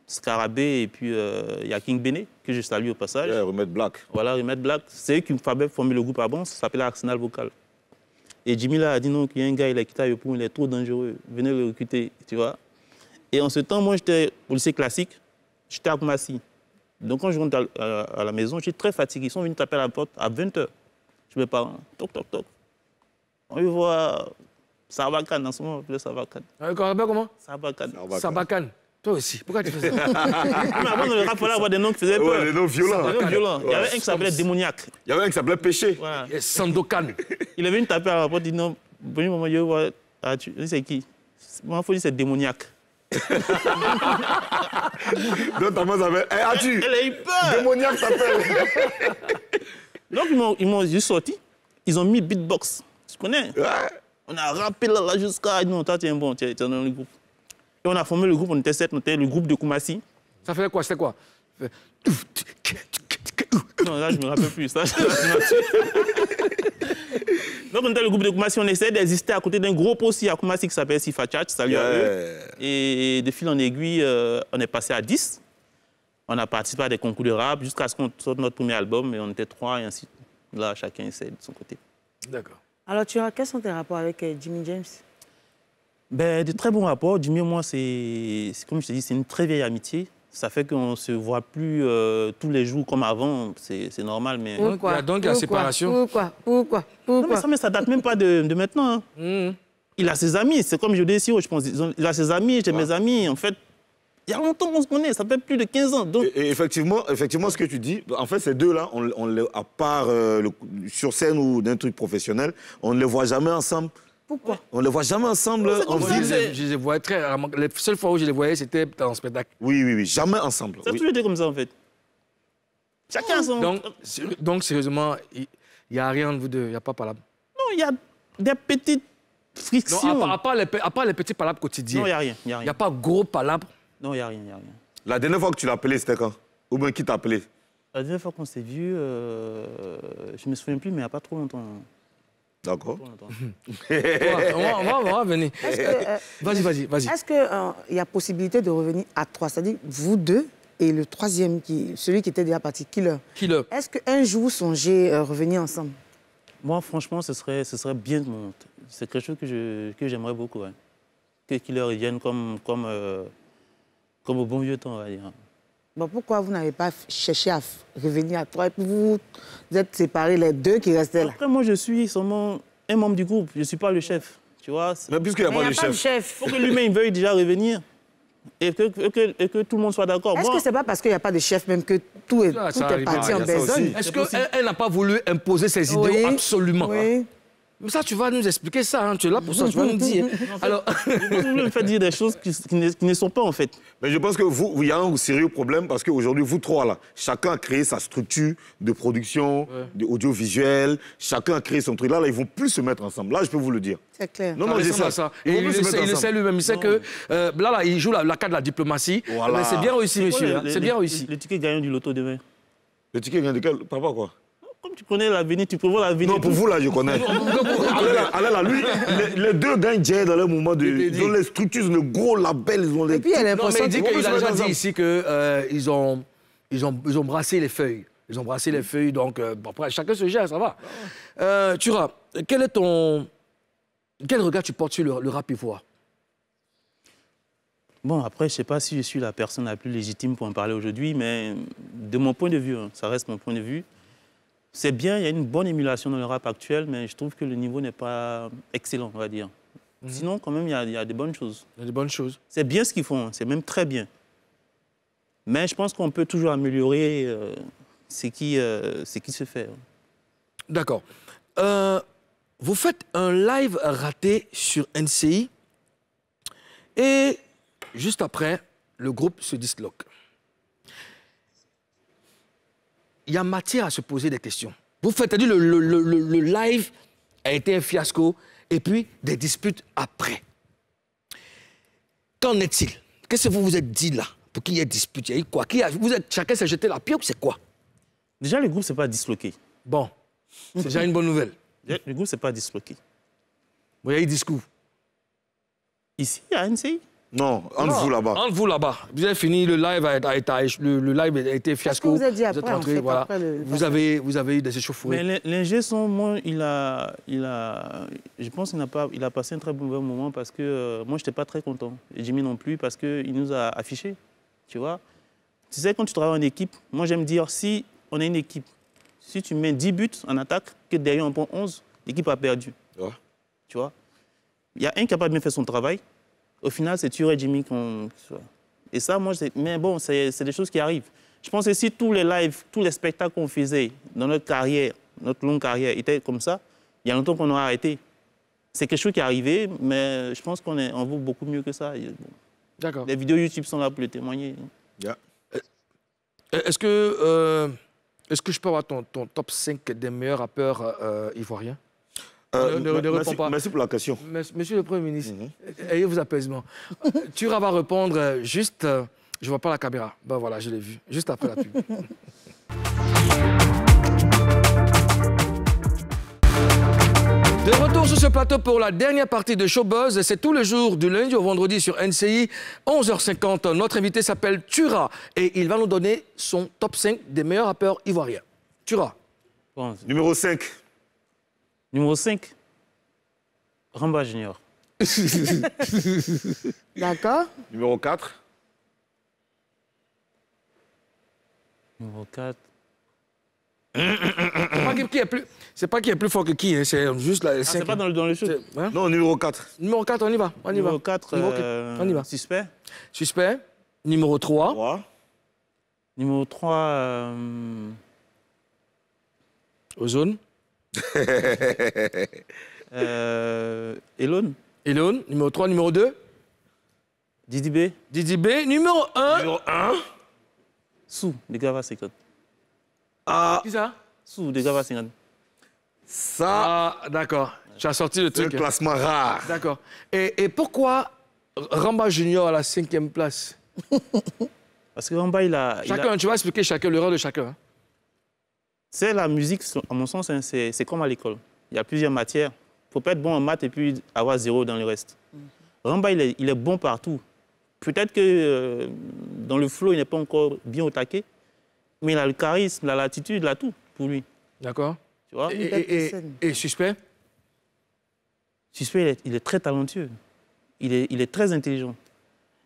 Scarabée et puis euh, il Bene, que je salue au passage. Yeah, Remède Black. Voilà, Remède Black. C'est eux qui m'avaient formé le groupe avant, ça s'appelait Arsenal Vocal. Et Jimmy là a dit non, qu'il y a un gars, il est quitté pour il est trop dangereux, venez le recruter, tu vois. Et en ce temps, moi, j'étais au lycée classique, j'étais à scie. Donc quand je rentre à, la maison, je suis très fatigué. Ils sont venus taper à la porte à 20h. Je me parle, toc, toc, toc. On voit Sabakan en ce moment, on le Sabakan. Euh, comment Sabakan. Sabakan. Toi aussi, pourquoi tu faisais ça Mais avant, il fallait avoir des noms qui faisaient peur. Ouais, des noms violents. Des noms violents. Il y avait un qui s'appelait démoniaque. Il y avait un qui s'appelait péché. Voilà. Sandokan. Il est venu taper à la porte, il dit non, bonjour maman, je vois. Ah, sais qui Moi, il faut dire c'est démoniaque. Donc ta s'appelle. Elle a eu peur s'appelle Donc ils m'ont juste sorti. Ils ont mis beatbox. Tu connais On a rappelé là, là jusqu'à. Non, toi, tiens, bon, tiens, dans le groupe. Et on a formé le groupe, on était sept, on était le groupe de Koumassi. Ça fait quoi C'était quoi non, là, je ne me rappelle plus. Ça, Donc, on était le groupe de Kumasi, on essayait d'exister à côté d'un gros aussi à Kumasi qui s'appelle Sifa ça salut Et de fil en aiguille, euh, on est passé à 10. On a participé à des concours de rap jusqu'à ce qu'on sorte notre premier album, et on était trois, et ainsi Là, chacun essaie de son côté. D'accord. Alors, tu as, quels sont tes rapports avec euh, Jimmy James ben, De très bons rapports. Jimmy et moi, c'est, comme je te dis, c'est une très vieille amitié ça fait qu'on ne se voit plus euh, tous les jours comme avant. C'est normal, mais... Il y a donc la séparation. Pourquoi Pourquoi Pourquoi non, mais ça, ne date même pas de, maintenant. Hein. Hmm. Il a ses amis. C'est comme je dis oh, je pense. Il a ses amis, j'ai mes amis. En fait, il y a longtemps qu'on se connaît, ça fait plus de 15 ans. Donc... effectivement, effectivement, ce que tu dis, en fait, ces deux-là, on, à part euh, sur scène ou d'un truc professionnel, on ne les voit jamais ensemble. Pourquoi On ne les voit jamais ensemble en ville. Je, les très Les seules fois où je les voyais, c'était en spectacle. Oui, oui, oui, jamais ensemble. Ça a toujours été comme ça, en fait. Chacun son... Donc, donc sérieusement, il n'y a rien de vous deux, il n'y a pas palabre. Non, il y a des petites frictions. Non, à, part, les, les, petits palabres quotidiens. Non, il n'y a rien. Il n'y a, a, pas gros palabres. Non, il n'y a rien, il a rien. La dernière fois que tu l'as appelé, c'était quand Ou bien qui t'a appelé La dernière fois qu'on s'est vu, euh, je ne me souviens plus, mais il n'y a pas trop longtemps. D'accord. on, va, euh, Vas-y, vas-y, vas-y. Est-ce qu'il euh, y a possibilité de revenir à trois, c'est-à-dire vous deux et le troisième, qui, celui qui était déjà parti, Killer Killer. Est-ce qu'un jour vous songez euh, revenir ensemble Moi, franchement, ce serait, ce serait bien. C'est quelque chose que, que j'aimerais beaucoup. Hein. Que Killer revienne comme, comme, comme au bon vieux temps, on va dire pourquoi vous n'avez pas cherché à revenir à toi et vous êtes séparés, les deux qui restaient là Après, moi, je suis seulement un membre du groupe, je ne suis pas le chef. Tu vois Mais puisqu'il n'y a, pas, de chef. Il faut que lui-même veuille déjà revenir. Et que, tout le monde soit d'accord. Est-ce que c'est pas parce qu'il n'y a pas de chef même que tout est, parti en besogne Est-ce qu'elle n'a pas voulu imposer ses idées absolument mais Ça, tu vas nous expliquer ça. Hein. Tu es là pour ça, tu vas nous dire. Alors, vous me faire dire des choses qui, ne, sont pas, en fait. Mais je pense que vous, il y a un sérieux problème parce qu'aujourd'hui, vous trois, là, chacun a créé sa structure de production, de d'audiovisuel. Chacun a créé son truc. Là, là, ils vont plus se mettre ensemble. Là, je peux vous le dire. C'est clair. Non, non, c'est ça. il, le sait lui-même. Il sait que euh, là, là, il joue la, carte de la diplomatie. Voilà. C'est bien réussi, monsieur. Hein. C'est bien réussi. Le, ticket gagnant du loto demain. Le ticket gagnant de quel Papa, quoi comme tu connais l'avenir, tu prévois l'avenir. Non, pour vous, là, je connais. allez, là, lui, les, deux gagnent dans le moment de. Dans les structures, le gros label, Et puis, elle est l'impression que il a déjà dit ici qu'ils euh, ont, ils ont, ils ont brassé les feuilles. Ils ont brassé les feuilles, donc euh, après, chacun se gère, ça va. Euh, Tura, quel est ton. Quel regard tu portes sur le, rap ivoire Bon, après, je ne sais pas si je suis la personne la plus légitime pour en parler aujourd'hui, mais de mon point de vue, hein, ça reste mon point de vue, c'est bien, il y a une bonne émulation dans le rap actuel, mais je trouve que le niveau n'est pas excellent, on va dire. Mhm. Sinon, quand même, il y, a, des bonnes choses. Il y a des bonnes choses. C'est bien ce qu'ils font, hein. c'est même très bien. Mais je pense qu'on peut toujours améliorer euh, euh, ce, qui, se fait. Hein. D'accord. Euh, vous faites un live raté sur NCI et juste après, le groupe se disloque. il y a matière à se poser des questions. Vous faites, c'est-à-dire le, le, live a été un fiasco et puis des disputes après. Qu'en est-il Qu'est-ce que vous vous êtes dit là pour qu'il y ait dispute Il y a eu quoi qui vous êtes, Chacun s'est jeté la pierre ou c'est quoi Déjà, le groupe ne s'est pas disloqué. Bon, c'est déjà une bonne nouvelle. Le groupe ne s'est pas disloqué. Vous bon, il discours Ici, à NCI non, entre vous là-bas. Entre vous là-bas. Vous avez fini, le live a, le, live été fiasco. vous avez vous, êtes voilà. vous, avez, vous avez eu des échauffourées. Mais l'ingé son, moi, il a, il a, je pense qu'il a, pas, il a passé un très bon moment parce que euh, moi, je n'étais pas très content. Et Jimmy non plus parce qu'il nous a affichés, tu vois. Tu sais, quand tu travailles en équipe, moi, j'aime dire, si on est une équipe, si tu mets 10 buts en attaque, que derrière on prend 11, l'équipe a perdu. Tu vois. Il y a un qui n'a pas bien fait son travail au final, c'est tu et Jimmy Et ça, moi, mais bon, c'est des choses qui arrivent. Je pense que si tous les lives, tous les spectacles qu'on faisait dans notre carrière, notre longue carrière, étaient comme ça, il y a longtemps qu'on aurait arrêté. C'est quelque chose qui est arrivé, mais je pense qu'on on vaut beaucoup mieux que ça. D'accord. Les vidéos YouTube sont là pour le témoigner. Euh, est-ce que, euh, est que je peux avoir ton, top 5 des meilleurs rappeurs euh, ivoiriens euh, merci, pas. merci, pour la question. Monsieur le Premier ministre, mhm. euh, ayez vous apaisement. Tura va répondre euh, juste... je ne vois pas la caméra. Ben voilà, je l'ai vu, juste après la pub. De retour sur ce plateau pour la dernière partie de Showbuzz. C'est tous les jours du lundi au vendredi sur NCI, 11h50. Notre invité s'appelle Tura et il va nous donner son top 5 des meilleurs rappeurs ivoiriens. Tura. Numéro 5. Numéro 5, Ramba Junior. D'accord. Numéro 4. Numéro 4. C'est pas qui est, plus fort que qui, hein, c'est juste la. Ah, c'est pas dans le, dans hein? Non, numéro 4. Numéro 4, on y va. On y numéro va. 4, numéro 4. Euh, on y va. Suspect. Numéro 3. 3. Numéro 3. Euh, Ozone. euh, Elon Elon, numéro 3, numéro 2 Didi B. Didi B, numéro 1 Numéro 1 Sous, des Gava 50. Ah Qui ça Sous, de Gava 50. Ça ah, D'accord, tu as sorti le truc. C'est un classement rare. D'accord. Et, et pourquoi Ramba Junior à la cinquième place Parce que Ramba, il a... Chacun, tu vas expliquer chacun, l'erreur de chacun. Hein. C'est la musique, à mon sens, hein, c'est comme à l'école. Il y a plusieurs matières. Il ne faut pas être bon en maths et puis avoir zéro dans le reste. Mhm. Ramba, il est, bon partout. Peut-être que euh, dans le flow, il n'est pas encore bien au taquet, mais il a le charisme, la latitude, il a tout pour lui. D'accord. Tu vois et, Suspect Suspect, il est, très talentueux. Il est, très intelligent.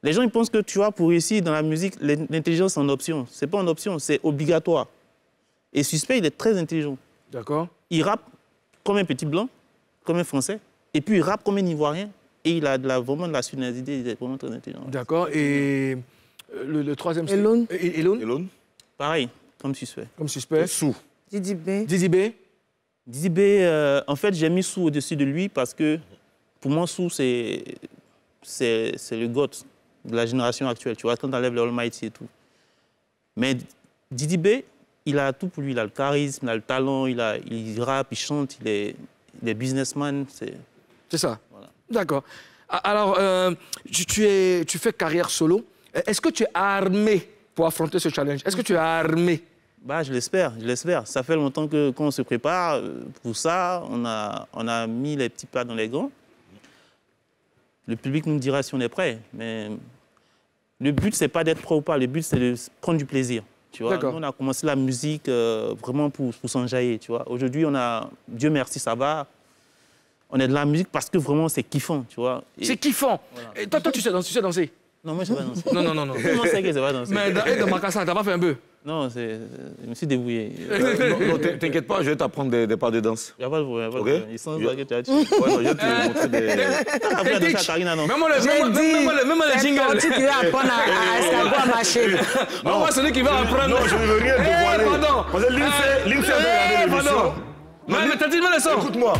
Les gens, ils pensent que, tu vois, pour réussir dans la musique, l'intelligence, c'est en option. C'est pas en option, c'est obligatoire. Et Suspect, il est très intelligent. D'accord. Il rappe comme un petit blanc, comme un français, et puis il rappe comme un ivoirien. Et il a de la, vraiment de la sunazité, il est vraiment très intelligent. D'accord. Et euh, le, troisième... Elon. Elon. Pareil, comme Suspect. Comme Suspect. Sous. Didi B. Didi B. Didi B, euh, en fait, j'ai mis Sou au-dessus de lui parce que pour moi, Sou, c'est le goth de la génération actuelle. Tu vois, quand t'enlèves le Almighty et tout. Mais Didi B, il a tout pour lui. Il a le charisme, il a le talent, il, a, il rappe, il chante, il est, businessman. C'est ça. D'accord. Alors, euh, tu, es, tu fais carrière solo. Est-ce que tu es armé pour affronter ce challenge Est-ce que tu es armé bah, je l'espère, je l'espère. Ça fait longtemps que quand on se prépare euh, pour ça, on a, on a mis les petits pas dans les grands. Le public nous dira si on est prêt, mais le but, c'est pas d'être prêt ou pas. Le but, c'est de prendre du plaisir. Tu vois, on a commencé la musique euh, vraiment pour, pour s'enjailler, tu vois. Aujourd'hui, on a, Dieu merci, ça va. On est de la musique parce que vraiment, c'est kiffant, tu vois. C'est kiffant. Et toi, toi, tu sais danser, tu sais danser Non, moi, je ne sais pas danser. non, non, non. non. Comment ça que je sais pas danser Mais dans, ma dans tu t'as pas fait un peu non, je me suis débrouillé. non, non t'inquiète pas, je vais t'apprendre des, des, pas de danse. Il n'y a pas de problème. Okay? Ils sont je... que tu as dit. Ouais, non, je vais te montrer des. Après, attention à Karina, non. Même le jingle. C'est qui va apprendre à ma chaîne Non, moi, celui qui va apprendre. Non, je ne veux rien eh, dévoiler. Pardon. Parce que l'INSEE a regardé l'émission. Non, mais t'as dit le son. Écoute-moi.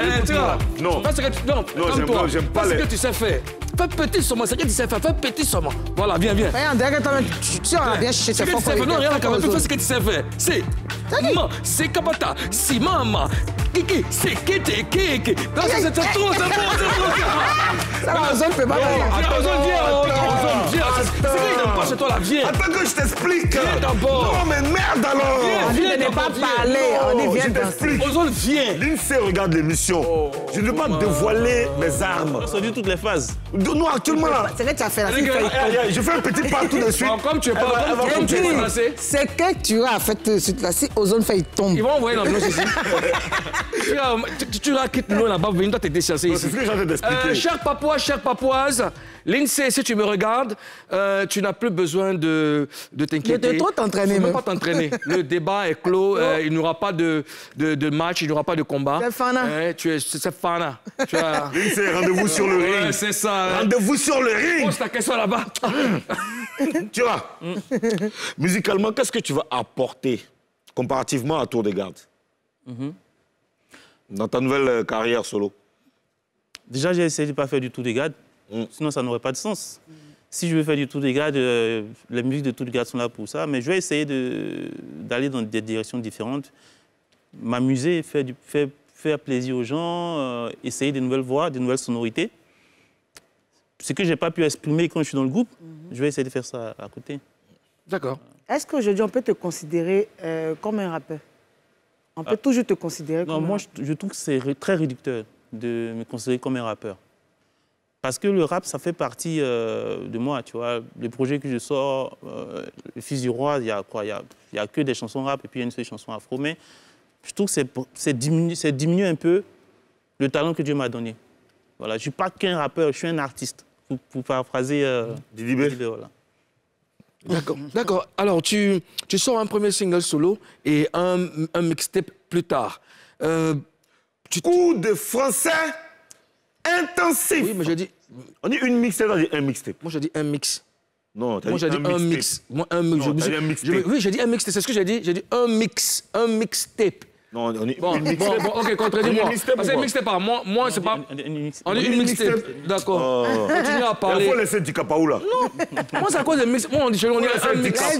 Euh, tu vois, non. Parce que tu, non, non j'aime pas, pas, les... que tu sais faire. Fais petit sur moi. C'est ce que tu sais faire. Fais petit sur moi. Voilà, viens, viens. on derrière, que tu as bien tu C'est fort. Non, rien à faire. Fais ce que tu sais faire. C'est. C'est Ma sekapata simama kiki c'est keke Ça va, zitatua fait mal Attends, viens, viens, pas chez toi là, viens Attends que je t'explique Viens d'abord Non mais merde alors Viens, viens, pas parler, on vient Je t'explique Ozone, viens L'INSEE e regarde l'émission Je ne veux pas dévoiler oh, mes armes On a dit toutes les phases Non, actuellement là C'est que tu as fait la Je fais un petit pas tout de suite Comme tu es pas, comme tu es C'est que tu as fait tout de suite Ozone tombe. Ils vont envoyer l'ambulance ici. tu, vas, tu, l'eau là-bas, venez toi, t'es déchassé ici. C'est ce que d'expliquer. Euh, cher papouas, chère l'INSEE, si tu me regardes, euh, tu n'as plus besoin de, de t'inquiéter. De trop t'entraîner. Je ne pas t'entraîner. Le débat est clos. Euh, il n'y aura pas de, de, match, il n'y aura pas de combat. C'est fana. tu c'est fana. As... L'INSEE, rendez-vous sur le ring. c'est ça. Hein. Rendez-vous sur le ring. Pose ta question là-bas. tu vois, mm. musicalement, qu'est-ce que tu vas apporter comparativement à Tour des Gardes mhm. Dans ta nouvelle euh, carrière solo Déjà, j'ai essayé de ne pas faire du Tour des Gardes, mm. sinon ça n'aurait pas de sens. Si je veux faire du Tour des Gardes, la euh, les musiques de Tour des Gardes sont là pour ça, mais je vais essayer d'aller dans des directions différentes, m'amuser, faire, faire, plaisir aux gens, euh, essayer de nouvelles voix, de nouvelles sonorités. Ce que je n'ai pas pu exprimer quand je suis dans le groupe, mhm. je vais essayer de faire ça à côté. D'accord. Est-ce qu'aujourd'hui, on peut te considérer euh, comme un rappeur On peut ah. toujours te considérer comme moi, un rappeur. moi, je trouve que c'est très réducteur de me considérer comme un rappeur. Parce que le rap, ça fait partie euh, de moi, tu vois. Les projets que je sors, Le euh, Fils du Roi, il a quoi Il n'y a, y a, que des chansons rap et puis il y a une seule chanson afro. Mais je trouve que c'est diminuer un peu le talent que Dieu m'a donné. Voilà, je ne suis pas qu'un rappeur, je suis un artiste, pour, pour paraphraser euh, Didi D'accord, mm. d'accord. Alors, tu, tu sors un premier single solo et un, un mixtape plus tard. Euh, Coup de français intensif. Oui, mais j'ai dit... On dit une mixtape, on dit un mixtape. Moi, j'ai dit un mix. Non, t'as dit, dit, un, mix. Moi, un mix. dit un mixtape. oui, j'ai dit un mixtape. C'est ce que j'ai dit. J'ai dit un mix, un mixtape. Non, on est bon, une mixtape. Bon, bon, ok, contredis-moi. Parce que mixtape pas. Moi, moi c'est pas. On est une, mixtape. D'accord. Oh. Continue à parler. faut laisser là Non. moi, c'est à cause de mixtape. Moi, on dit chez on est un mixtape.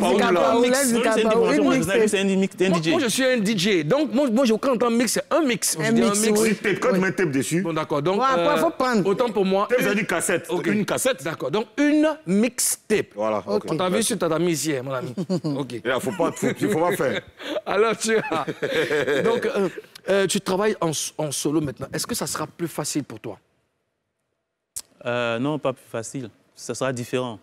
C'est un DJ. Moi, je suis un DJ. Donc, moi, moi quand on entend mix, c'est un mix. Un mix. Quand tu mets tape dessus. Bon, d'accord. Donc, euh, faut prendre. Autant pour moi. Tape, ça dit cassette. Une cassette. D'accord. Donc, une mixtape. Voilà. On t'a vu sur ta hier, mon ami. Ok. Il faut pas faire. Alors, tu as. Donc, euh, euh, tu travailles en, solo maintenant. Est-ce que ça sera plus facile pour toi euh, Non, pas plus facile. Ça sera différent.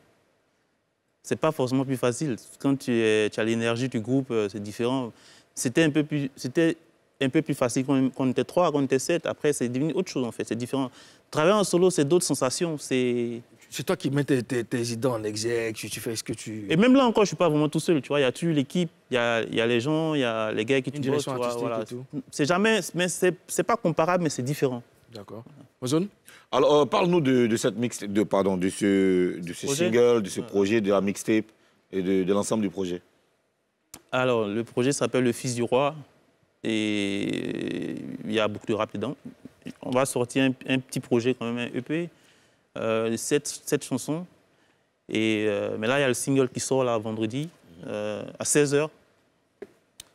C'est pas forcément plus facile. Quand tu, tu as l'énergie du groupe, c'est différent. C'était un peu plus, c'était un peu plus facile quand on était trois, quand on était sept. Après, c'est devenu autre chose en fait. C'est différent. Travailler en solo, c'est d'autres sensations. C'est c'est toi qui mets tes, idées en exergue, tu, fais ce que tu... Et même là encore, je ne suis pas vraiment tout seul, tu vois. Il y a tu l'équipe, il y a, les gens, il y a les gars qui Une tu artistique voilà. C'est jamais... Mais c'est pas comparable, mais c'est différent. D'accord. Ozone Alors, euh, parle-nous de, cette de, pardon, de ce, de ce single, de ce projet, de la mixtape et de, l'ensemble du projet. Alors, le projet s'appelle Le Fils du Roi et il y a beaucoup de rap dedans. On va sortir un, un petit projet quand même, un EP cette, euh, cette, chanson. Et, euh, mais là, il y a le single qui sort là, vendredi, euh, à 16h.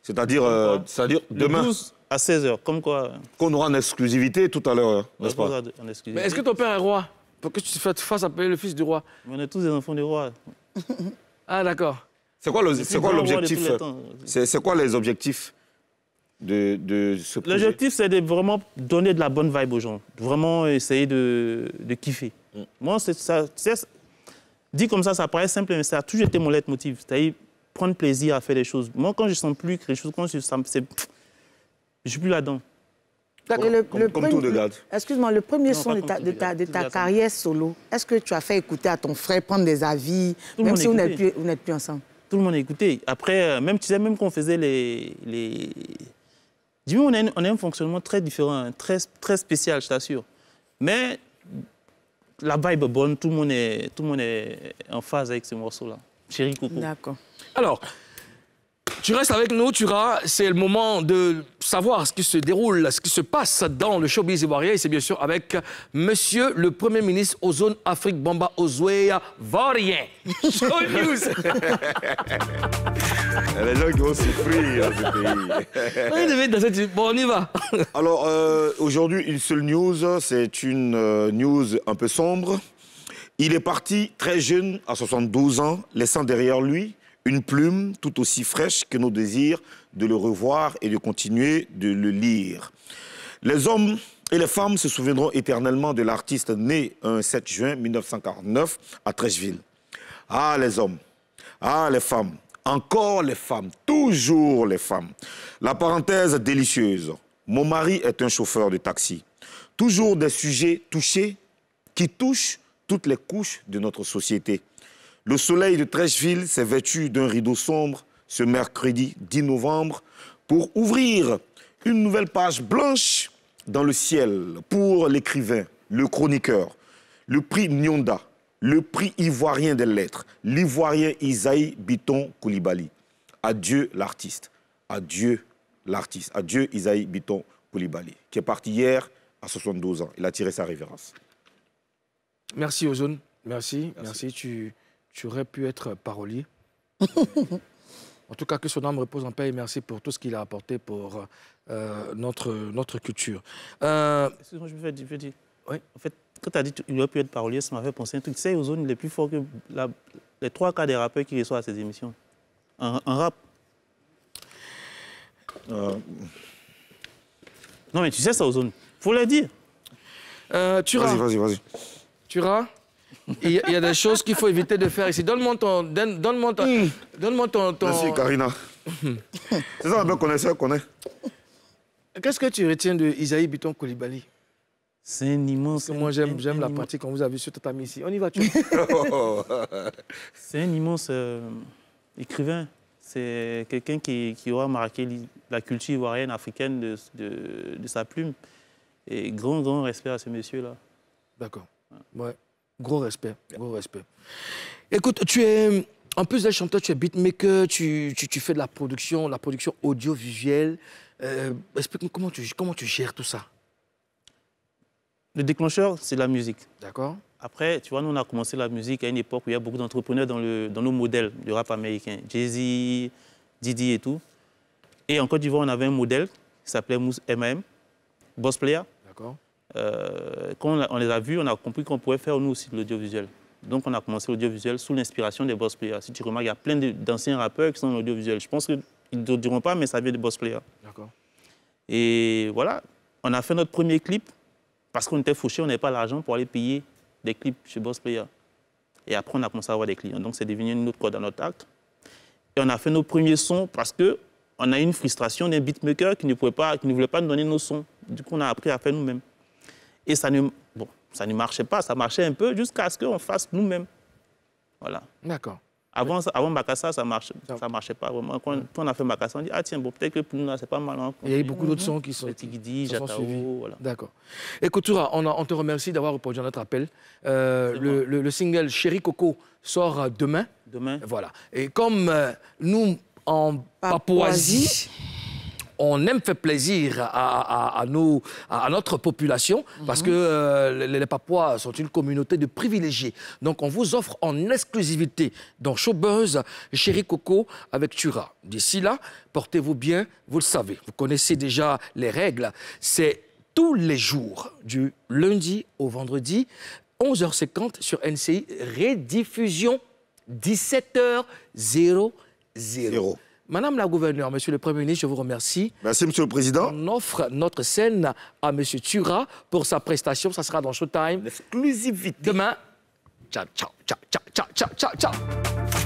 C'est-à-dire demain à 16h, comme quoi. Qu'on aura en exclusivité tout à l'heure, hein, est-ce que ton père est roi Pour tu te fasses appeler le fils du roi On est tous des enfants du roi. ah, d'accord. C'est quoi l'objectif C'est quoi les objectifs de, de, ce projet L'objectif, c'est de vraiment donner de la bonne vibe aux gens, vraiment essayer de, de kiffer. Moi, c'est ça, dit comme ça, ça paraît simple, mais ça a toujours été mon leitmotiv. C'est-à-dire prendre plaisir à faire des choses. Moi, quand je sens plus les choses quand je sens, c'est, je suis plus là-dedans. le Excuse-moi, le premier son de ta, de ta, de ta carrière solo, est-ce que tu as fait écouter à ton frère, prendre des avis, même si vous n'êtes, plus, ensemble Tout le monde écouté. Après, euh, même, tu sais, même qu'on faisait les... les... Dis-moi, on, on a, un fonctionnement très différent, hein, très, très spécial, je t'assure. Mais la vibe est bonne, tout le monde est, tout le monde est en phase avec ce morceau-là. Chérie Coucou. D'accord. Alors, tu restes avec nous, tu ras. C'est le moment de savoir ce qui se déroule, ce qui se passe dans le showbiz ivoirien. Et c'est bien sûr avec monsieur le Premier ministre aux zones Afrique, Bamba Ozoea Varien. Show News des gens qui vont dans ce pays. bon, on y va. Alors, euh, aujourd'hui, une seule news. C'est une euh, news un peu sombre. Il est parti très jeune, à 72 ans, laissant derrière lui une plume tout aussi fraîche que nos désirs de le revoir et de continuer de le lire. Les hommes et les femmes se souviendront éternellement de l'artiste né un 7 juin 1949 à Trècheville. Ah, les hommes, ah, les femmes, encore les femmes, toujours les femmes. La parenthèse délicieuse. Mon mari est un chauffeur de taxi. Toujours des sujets touchés qui touchent toutes les couches de notre société. Le soleil de Trècheville s'est vêtu d'un rideau sombre ce mercredi 10 novembre pour ouvrir une nouvelle page blanche dans le ciel pour l'écrivain, le chroniqueur. Le prix Nyonda le prix ivoirien des lettres, l'ivoirien Isaïe Biton Koulibaly. Adieu l'artiste, adieu l'artiste, adieu Isaïe Biton Koulibaly, qui est parti hier à 72 ans. Il a tiré sa révérence. Merci Ozone, merci, merci. Tu, aurais pu être parolier. En tout cas, que son âme repose en paix et merci pour tout ce qu'il a apporté pour euh, notre, notre culture. Euh, Excuse-moi, je vais dire. Oui. En fait, quand tu as dit qu'il aurait pu être parolier, ça m'a fait penser un truc. C'est Ozone, il est plus fort que les trois quarts des rappeurs qui reçoivent à ces émissions. en rap. Euh. Non, mais tu sais ça, Ozone. Faut le dire. Euh, tu Vas-y, vas-y, vas-y. Tu il y, a des choses qu'il faut éviter de faire ici. Donne-moi ton... Donne-moi ton, hmm. donne ton, ton... Merci, Karina. C'est ça, un peu connaisseur qu'on est. Qu'est-ce que tu retiens de Isaïe Biton Koulibaly c'est un immense. moi, j'aime, la partie quand vous avez sur tatami ici. On y va, tu C'est un immense euh, écrivain. C'est quelqu'un qui, aura marqué la culture ivoirienne africaine de, sa plume. Et grand, grand respect à ce monsieur-là. D'accord. Ouais. Gros respect. Gros respect. Écoute, tu es. En plus d'être chanteur, tu es beatmaker, tu, tu, fais de la production, la production audiovisuelle. Euh, Explique-nous comment tu, comment tu gères tout ça. Le déclencheur, c'est la musique. D'accord. Après, tu vois, nous, on a commencé la musique à une époque où il y a beaucoup d'entrepreneurs dans le, dans nos modèles du rap américain. Jay-Z, Didi et tout. Et en Côte d'Ivoire, on avait un modèle qui s'appelait M.A.M., Boss Player. D'accord. Euh, quand on, les a vus, on a compris qu'on pouvait faire, nous aussi, de l'audiovisuel. Donc, on a commencé l'audiovisuel sous l'inspiration des Boss Players. Si tu remarques, il y a plein d'anciens rappeurs qui sont dans l'audiovisuel. Je pense qu'ils ne le diront pas, mais ça vient des Boss Players. D'accord. Et voilà, on a fait notre premier clip parce qu'on était fauchés, on n'avait pas l'argent pour aller payer des clips chez Boss Player. Et après, on a commencé à avoir des clients. Donc, c'est devenu une autre corde dans notre acte. Et on a fait nos premiers sons parce qu'on a eu une frustration d'un beatmaker qui ne, pouvait pas, qui ne voulait pas nous donner nos sons. Du coup, on a appris à faire nous-mêmes. Et ça bon, ça ne marchait pas, ça marchait un peu jusqu'à ce qu'on fasse nous-mêmes. Voilà. D'accord. Avant, avant Makassa, ça ne marchait pas vraiment. Quand, on a fait Makassa, on dit, ah tiens, peut-être que pour nous, c'est pas mal. Hein. Il y a eu beaucoup d'autres mhm. sons qui sont, Tigidi, Jatao, voilà. D'accord. Et Coutura, on, te remercie d'avoir répondu à notre appel. Euh, le, single Chéri Coco sort demain. Demain. Voilà. Et comme euh, nous, en Papouasie on aime faire plaisir à, notre population parce que mhm. euh, les, les, Papouas sont une communauté de privilégiés. Donc on vous offre en exclusivité dans Showbuzz, Chéri Coco avec Tura. D'ici là, portez-vous bien, vous le savez. Vous connaissez déjà les règles. C'est tous les jours, du lundi au vendredi, 11h50 sur NCI, rediffusion 17h00. Madame la gouverneure, Monsieur le Premier ministre, je vous remercie. Merci, Monsieur le Président. On offre notre scène à Monsieur Tura pour sa prestation. Ça sera dans Showtime. L'exclusivité. Demain. Ciao, ciao, ciao, ciao, ciao, ciao, ciao.